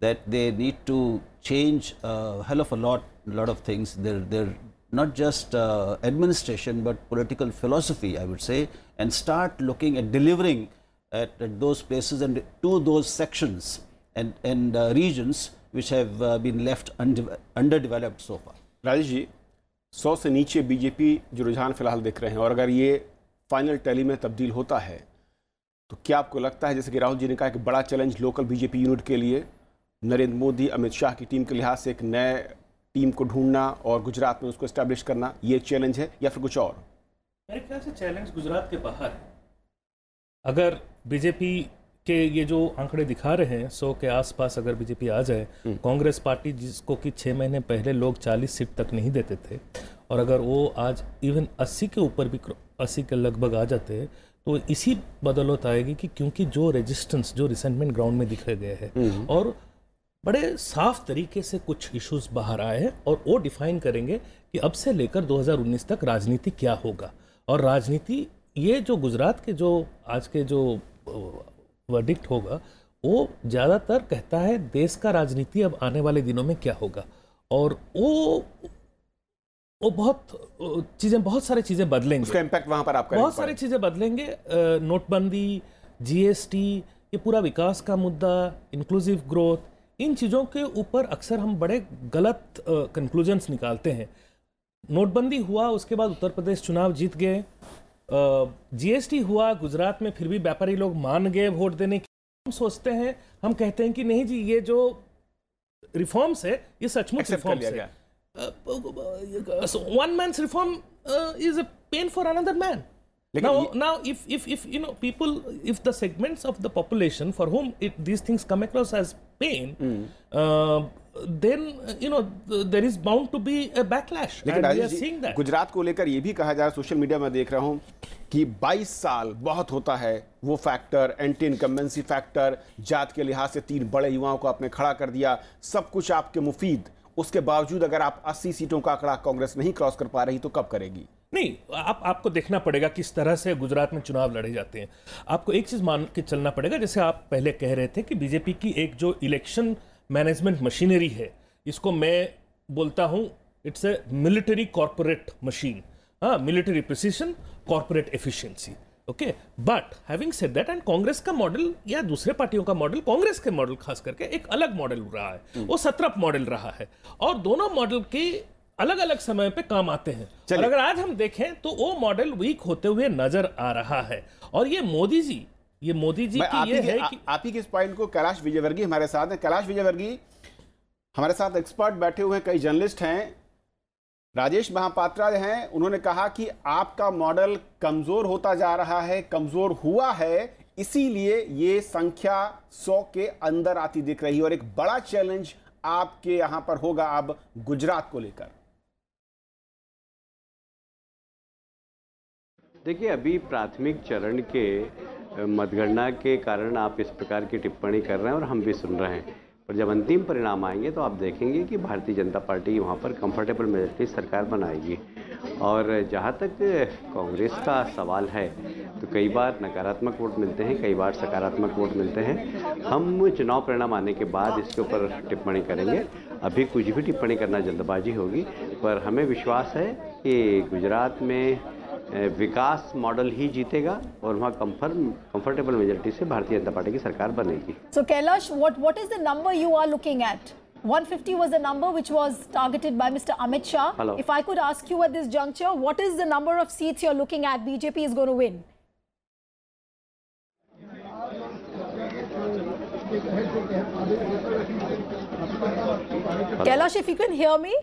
that they need to change a uh, hell of a lot a lot of things. They're, they're not just uh, administration, but political philosophy, I would say, and start looking at delivering at, at those places and to those sections and, and uh, regions which have uh, been left unde- underdeveloped so far. Rajesh जी सौ से नीचे BJP जो रुझान फिलहाल देख रहे हैं और अगर ये फाइनल टैली में तब्दील होता है तो क्या आपको लगता है जैसे कि राहुल जी ने कहा कि बड़ा चैलेंज लोकल बीजेपी यूनिट के लिए नरेंद्र मोदी अमित शाह की टीम के लिहाज से एक नए टीम को ढूंढना और गुजरात में उसको स्टैब्लिश करना ये एक चैलेंज है या फिर कुछ और मेरे ख्याल से चैलेंज गुजरात के बाहर अगर बीजेपी के ये जो आंकड़े दिखा रहे हैं सौ के आसपास अगर बीजेपी आ जाए हम्म। कांग्रेस पार्टी जिसको कि छः महीने पहले लोग चालीस सीट तक नहीं देते थे और अगर वो आज इवन अस्सी के ऊपर भी अस्सी के लगभग आ जाते हैं तो इसी बदलौत आएगी कि क्योंकि जो रेजिस्टेंस जो रिसेंटमेंट ग्राउंड में दिखाया गया है हम्म। और बड़े साफ तरीके से कुछ इश्यूज बाहर आए हैं और वो डिफाइन करेंगे कि अब से लेकर 2019 तक राजनीति क्या होगा और राजनीति ये जो गुजरात के जो आज के जो वर्डिक्ट होगा वो ज़्यादातर कहता है देश का राजनीति अब आने वाले दिनों में क्या होगा और वो वो बहुत चीज़ें बहुत सारी चीज़ें बदलेंगे उसका इम्पैक्ट वहाँ पर आपका बहुत सारी चीज़ें बदलेंगे नोटबंदी जीएसटी ये पूरा विकास का मुद्दा इंक्लूसिव ग्रोथ इन चीज़ों के ऊपर अक्सर हम बड़े गलत कंक्लूजन्स निकालते हैं नोटबंदी हुआ उसके बाद उत्तर प्रदेश चुनाव जीत गए जीएसटी हुआ गुजरात में फिर भी व्यापारी लोग मान गए वोट देने की हम सोचते हैं हम कहते हैं कि नहीं जी ये जो रिफॉर्म्स है ये सचमुच रिफॉर्म्स है one man's reform is a pain for another man now, now, if if if you know people, if the segments of the population for whom it, these things come across as pain, mm. uh, then you know there is bound to be a backlash. and we are seeing that gujarat ko lekar ye bhi kaha ja raha social media mein dekh raha hu ki 22 saal bahut hota hai वो factor anti incumbency factor जात के लिहाज से तीन बड़े युवाओं को आपने खड़ा कर दिया सब कुछ आपके मुफीद उसके बावजूद अगर आप 80 सीटों का आंकड़ा कांग्रेस नहीं क्रॉस कर पा रही तो कब करेगी नहीं आप आपको देखना पड़ेगा किस तरह से गुजरात में चुनाव लड़े जाते हैं आपको एक चीज़ मान के चलना पड़ेगा जैसे आप पहले कह रहे थे कि बीजेपी की एक जो इलेक्शन मैनेजमेंट मशीनरी है इसको मैं बोलता हूँ it's a military corporate machine हाँ military precision corporate efficiency okay but having said that and Congress का मॉडल या दूसरे पार्टियों का मॉडल कांग्रेस के मॉडल खास करके एक अलग मॉडल रहा है वो सत्रप मॉडल रहा है और दोनों मॉडल के अलग अलग समय पे काम आते हैं और अगर आज हम देखें तो वो मॉडल वीक होते हुए नजर आ रहा है और ये मोदी जी ये मोदी जी की ये है कि आप ही के इस पॉइंट को कैलाश विजयवर्गीय हमारे साथ हैं कैलाश विजयवर्गीय हमारे साथ एक्सपर्ट बैठे हुए कई जर्नलिस्ट हैं राजेश महापात्रा हैं उन्होंने कहा कि आपका मॉडल कमज़ोर होता जा रहा है कमज़ोर हुआ है इसीलिए ये संख्या सौ के अंदर आती दिख रही है और एक बड़ा चैलेंज आपके यहां पर होगा अब गुजरात को लेकर देखिए अभी प्राथमिक चरण के मतगणना के कारण आप इस प्रकार की टिप्पणी कर रहे हैं और हम भी सुन रहे हैं पर जब अंतिम परिणाम आएंगे तो आप देखेंगे कि भारतीय जनता पार्टी वहाँ पर कंफर्टेबल मेजोरिटी सरकार बनाएगी और जहाँ तक कांग्रेस का सवाल है तो कई बार नकारात्मक वोट मिलते हैं कई बार सकारात्मक वोट मिलते हैं हम चुनाव परिणाम आने के बाद इसके ऊपर टिप्पणी करेंगे अभी कुछ भी टिप्पणी करना जल्दबाजी होगी पर हमें विश्वास है कि गुजरात में विकास मॉडल ही जीतेगा और वहाँ कंफर्म कंफर्टेबल मेजोरिटी से भारतीय जनता पार्टी की सरकार बनेगी so Kailash what what is the number you are looking at 150 was the number which was targeted by Mr. Amit Shah. Hello. If I could ask you at this juncture, what is the number of seats you're looking at BJP is going to win? Hello. Kailash, if you can hear me,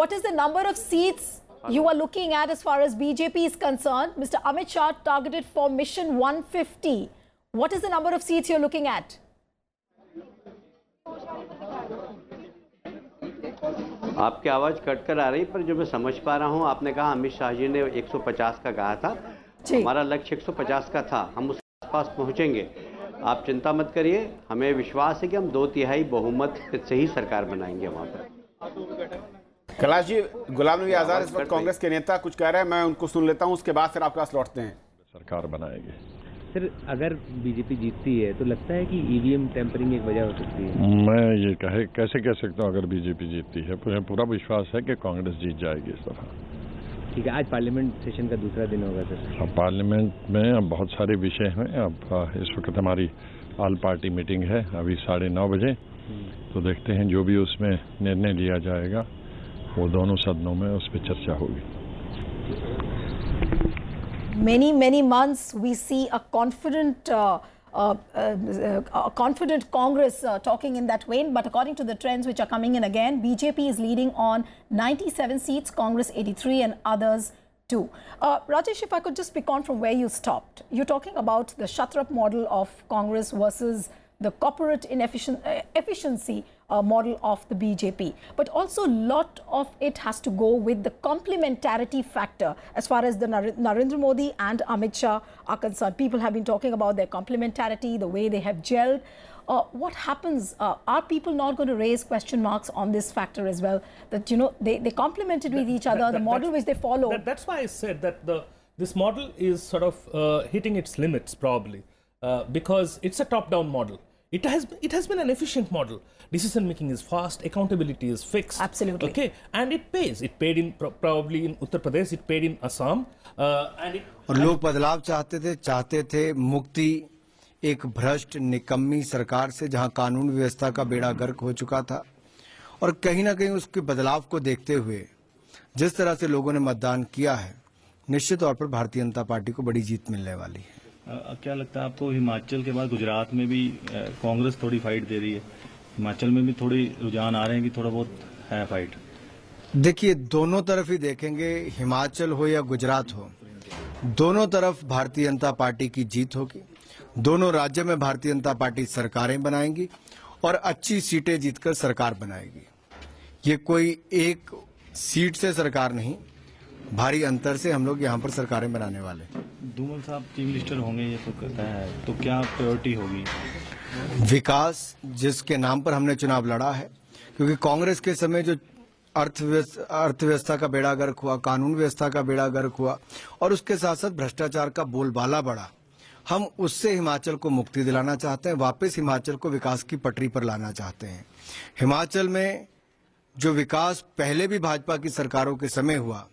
what is the number of seats you are looking at as far as BJP is concerned. Mr. Amit Shah targeted for Mission 150. What is the number of seats you're looking at? आपकी आवाज़ cut कर आ रही पर जो मैं समझ पा रहा हूँ आपने कहा अमित शाह जी ने 150 का कहा था हमारा लक्ष्य 150 का था हम उस पास पहुँचेंगे आप चिंता मत करिए हमें विश्वास है कि हम दो तिहाई बहुमत से ही सरकार बनाएंगे वहाँ पर कैलाश जी गुलाम नबी आजाद इस वक्त कांग्रेस के नेता कुछ कह रहे हैं मैं उनको सुन लेता हूँ उसके बाद फिर आपके पास लौटते हैं सरकार बनाएगी सर अगर बीजेपी जीतती है तो लगता है कि ईवीएम टेम्परिंग एक वजह हो सकती है मैं ये कहे कैसे कह सकता हूँ अगर बीजेपी जीतती है मुझे पूरा विश्वास है कि कांग्रेस जीत जाएगी इस दफा ठीक है आज पार्लियामेंट सेशन का दूसरा दिन होगा सर अब हाँ, पार्लियामेंट में अब बहुत सारे विषय हैं अब इस वक्त हमारी ऑल पार्टी मीटिंग है अभी साढ़े नौ बजे हम्म। तो देखते हैं जो भी उसमें निर्णय लिया जाएगा वो दोनों सदनों में उस पर चर्चा होगी Many, many months we see a confident uh, Uh, uh, uh, confident Congress uh, talking in that vein. But according to the trends which are coming in again, BJP is leading on 97 seats, Congress 83 and others too. Uh, Rajesh, if I could just pick on from where you stopped. You're talking about the Shatrap model of Congress versus the corporate inefficiency uh, uh, model of the BJP. But also a lot of it has to go with the complementarity factor as far as the Nar Narendra Modi and Amit Shah are concerned. People have been talking about their complementarity, the way they have gelled. Uh, what happens? Uh, are people not going to raise question marks on this factor as well? That, you know, they, they complemented with each other, that, that, the model which they follow. That, that's why I said that the this model is sort of uh, hitting its limits probably uh, because it's a top-down model. it has it has been an efficient model decision making is fast accountability is fixed absolutely okay and it pays it paid in probably in uttar pradesh it paid in assam uh, and it aur log badlav chahte the chahte the mukti एक भ्रष्ट निकम्मी सरकार से जहां कानून व्यवस्था का बेड़ा गर्क हो चुका था और कहीं ना कहीं उसके बदलाव को देखते हुए जिस तरह से लोगों ने मतदान किया है निश्चित तौर पर भारतीय जनता पार्टी को बड़ी जीत मिलने वाली है आ, क्या लगता है आपको हिमाचल के बाद गुजरात में भी कांग्रेस थोड़ी फाइट दे रही है हिमाचल में भी थोड़ी रुझान आ रहे हैं कि थोड़ा बहुत है फाइट देखिए दोनों तरफ ही देखेंगे हिमाचल हो या गुजरात हो दोनों तरफ भारतीय जनता पार्टी की जीत होगी दोनों राज्य में भारतीय जनता पार्टी सरकारें बनाएंगी और अच्छी सीटें जीतकर सरकार बनाएगी ये कोई एक सीट से सरकार नहीं भारी अंतर से हम लोग यहाँ पर सरकारें बनाने वाले धूमल साहब चीफ मिनिस्टर होंगे ये तो कहता है तो क्या प्रायोरिटी होगी विकास जिसके नाम पर हमने चुनाव लड़ा है क्योंकि कांग्रेस के समय जो अर्थव्यवस्था का बेड़ा गर्क हुआ कानून व्यवस्था का बेड़ा गर्क हुआ और उसके साथ साथ भ्रष्टाचार का बोलबाला बढ़ा हम उससे हिमाचल को मुक्ति दिलाना चाहते हैं वापस हिमाचल को विकास की पटरी पर लाना चाहते हैं हिमाचल में जो विकास पहले भी भाजपा की सरकारों के समय हुआ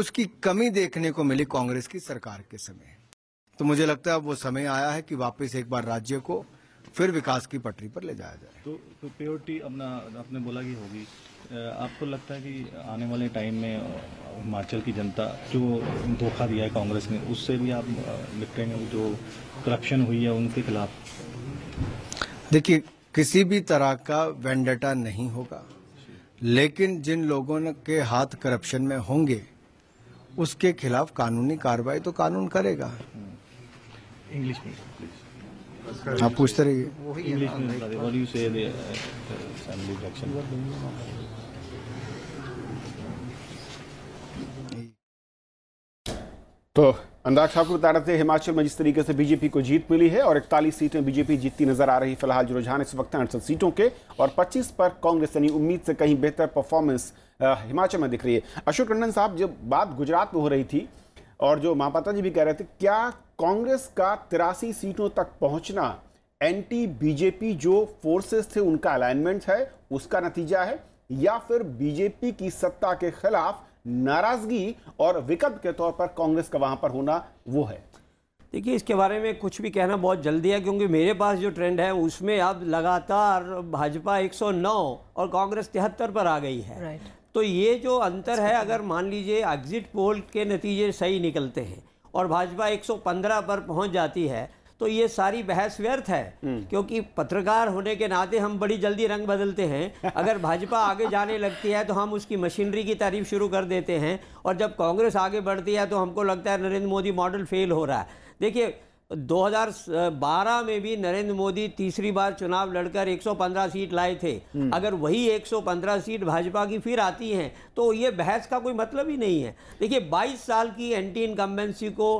उसकी कमी देखने को मिली कांग्रेस की सरकार के समय तो मुझे लगता है वो समय आया है कि वापस एक बार राज्य को फिर विकास की पटरी पर ले जाया जाए तो, तो प्योरिटी अपना आपने बोला कि होगी आपको लगता है कि आने वाले टाइम में हिमाचल की जनता जो धोखा दिया है कांग्रेस ने उससे भी आप निपटेंगे जो करप्शन हुई है उनके खिलाफ देखिए किसी भी तरह का वेंडेटा नहीं होगा लेकिन जिन लोगों के हाथ करप्शन में होंगे उसके खिलाफ कानूनी कार्रवाई तो कानून करेगा इंग्लिश में आप पूछते रहिए इंग्लिश में uh, तो अनुराग ठाकुर बता रहे थे हिमाचल में जिस तरीके से बीजेपी को जीत मिली है और इकतालीस सीटें बीजेपी जीतती नजर आ रही फिलहाल जो रुझान इस वक्त है अड़सठ सीटों के और 25 पर कांग्रेस यानी उम्मीद से कहीं बेहतर परफॉर्मेंस हिमाचल में दिख रही है अशोक टंडन साहब जब बात गुजरात में हो रही थी और जो महापाता जी भी कह रहे थे क्या कांग्रेस का तिरासी सीटों तक पहुंचना एंटी बीजेपी जो फोर्सेस थे उनका अलाइनमेंट है उसका नतीजा है या फिर बीजेपी की सत्ता के खिलाफ नाराजगी और विकल्प के तौर पर कांग्रेस का वहां पर होना वो है देखिए इसके बारे में कुछ भी कहना बहुत जल्दी है क्योंकि मेरे पास जो ट्रेंड है उसमें अब लगातार भाजपा 109 और कांग्रेस तिहत्तर पर आ गई है right. तो ये जो अंतर है अगर मान लीजिए एग्जिट पोल के नतीजे सही निकलते हैं और भाजपा 115 पर पहुंच जाती है तो ये सारी बहस व्यर्थ है हम्म। क्योंकि पत्रकार होने के नाते हम बड़ी जल्दी रंग बदलते हैं अगर भाजपा आगे जाने लगती है तो हम उसकी मशीनरी की तारीफ शुरू कर देते हैं और जब कांग्रेस आगे बढ़ती है तो हमको लगता है नरेंद्र मोदी मॉडल फेल हो रहा है देखिए 2012 में भी नरेंद्र मोदी तीसरी बार चुनाव लड़कर 115 सीट लाए थे हम्म। अगर वही 115 सीट भाजपा की फिर आती हैं तो ये बहस का कोई मतलब ही नहीं है देखिए 22 साल की एंटी इनकम्बेंसी को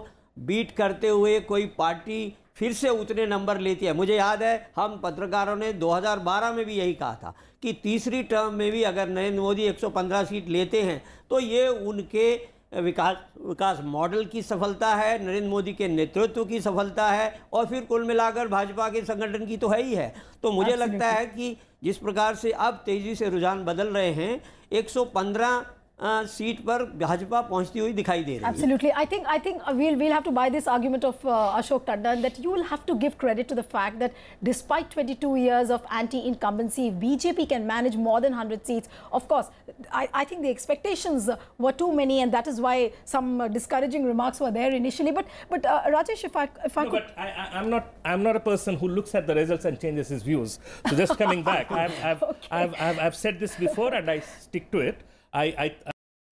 बीट करते हुए कोई पार्टी फिर से उतने नंबर लेती है मुझे याद है हम पत्रकारों ने 2012 में भी यही कहा था कि तीसरी टर्म में भी अगर नरेंद्र मोदी 115 सीट लेते हैं तो ये उनके विकास विकास मॉडल की सफलता है नरेंद्र मोदी के नेतृत्व की सफलता है और फिर कुल मिलाकर भाजपा के संगठन की तो है ही है तो मुझे लगता है कि जिस प्रकार से अब तेज़ी से रुझान बदल रहे हैं 115 Absolutely. I think think I we we'll we'll have to buy this argument of uh, Ashok Tandon that you will have to give credit to the fact that despite 22 years of anti-incumbency, BJP can manage more than 100 seats. Of course, I, think the expectations were too many, and that is why some discouraging remarks were there initially. But but uh, Rajesh, if I if I could, I, am not I'm not a person who looks at the results and changes his views. So just coming back, I've I've, I've I've said this before, and I stick to it. I, I,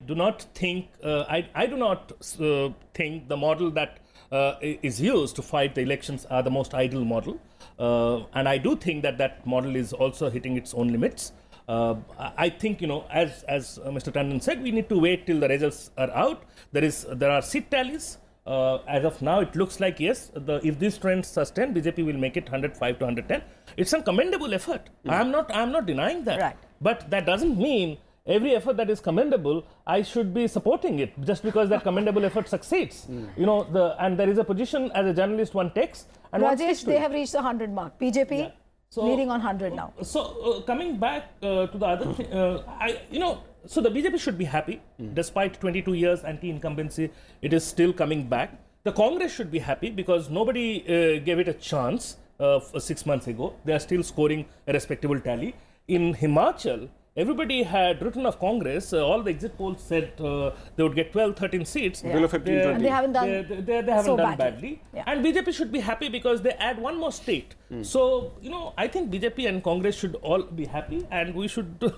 do not think uh, I, I do not uh, think the model that uh, is used to fight the elections are the most ideal model uh, and I do think that that model is also hitting its own limits uh, I think you know as as uh, Mr. Tandon said we need to wait till the results are out there is there are seat tallies as of now it looks like yes the, if these trends sustain BJP will make it 105 to 110 it's a commendable effort mm. I'm not I'm not denying that right. but that doesn't mean every effort that is commendable, I should be supporting it just because that commendable effort succeeds. Mm. You know, the and there is a position as a journalist one takes. And Rajesh, they have reached the 100 mark. BJP yeah. so, leading on 100 now. So uh, coming back uh, to the other, thing, uh, I you know, so the BJP should be happy mm. despite 22 years anti-incumbency, it is still coming back. The Congress should be happy because nobody uh, gave it a chance uh, six months ago. They are still scoring a respectable tally. In Himachal, everybody had written of Congress, uh, all the exit polls said uh, they would get 12, 13 seats. Yeah. Below 15, they, they haven't done, they, they, they haven't so done badly. badly. Yeah. And BJP should be happy because they add one more state. Mm. So, you know, I think BJP and Congress should all be happy and we should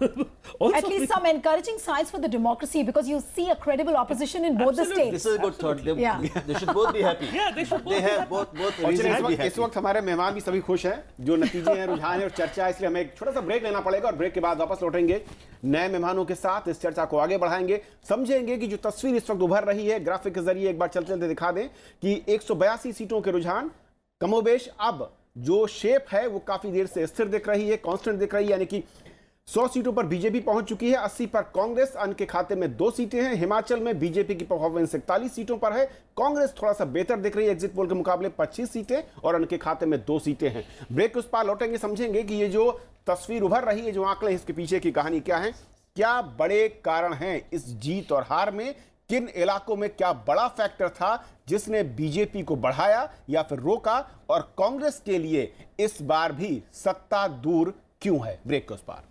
also. At least some encouraging signs for the democracy because you see a credible opposition in both Absolutely. the states. This is a good thought. They, yeah. they should both be happy. Yeah, they should both they be have happy. Both, both reasons इस वक्त हमारे मेहमान भी सभी खुश हैं जो नतीजे हैं रुझान है और चर्चा है इसलिए हमें एक छोटा सा ब्रेक लेना पड़ेगा और ब्रेक के बाद वापस लौटेंगे करेंगे नए मेहमानों के साथ इस चर्चा को आगे बढ़ाएंगे समझेंगे कि जो तस्वीर इस वक्त उभर रही है ग्राफिक के जरिए एक बार चलते चलते दिखा दें कि एक सीटों के रुझान कमोबेश अब जो शेप है वो काफ़ी देर से स्थिर दिख रही है कांस्टेंट दिख रही है यानी कि सौ सीटों पर बीजेपी पहुंच चुकी है अस्सी पर कांग्रेस अन्य के खाते में दो सीटें हैं हिमाचल में बीजेपी की परफॉर्मेंस इकतालीस सीटों पर है कांग्रेस थोड़ा सा बेहतर दिख रही है एग्जिट पोल के मुकाबले पच्चीस सीटें और अन्य के खाते में दो सीटें हैं ब्रेक उस पार लौटेंगे समझेंगे कि ये जो तस्वीर उभर रही है जो आंकड़े इसके पीछे की कहानी क्या है क्या बड़े कारण हैं इस जीत और हार में किन इलाकों में क्या बड़ा फैक्टर था जिसने बीजेपी को बढ़ाया या फिर रोका और कांग्रेस के लिए इस बार भी सत्ता दूर क्यों है ब्रेक के उस पार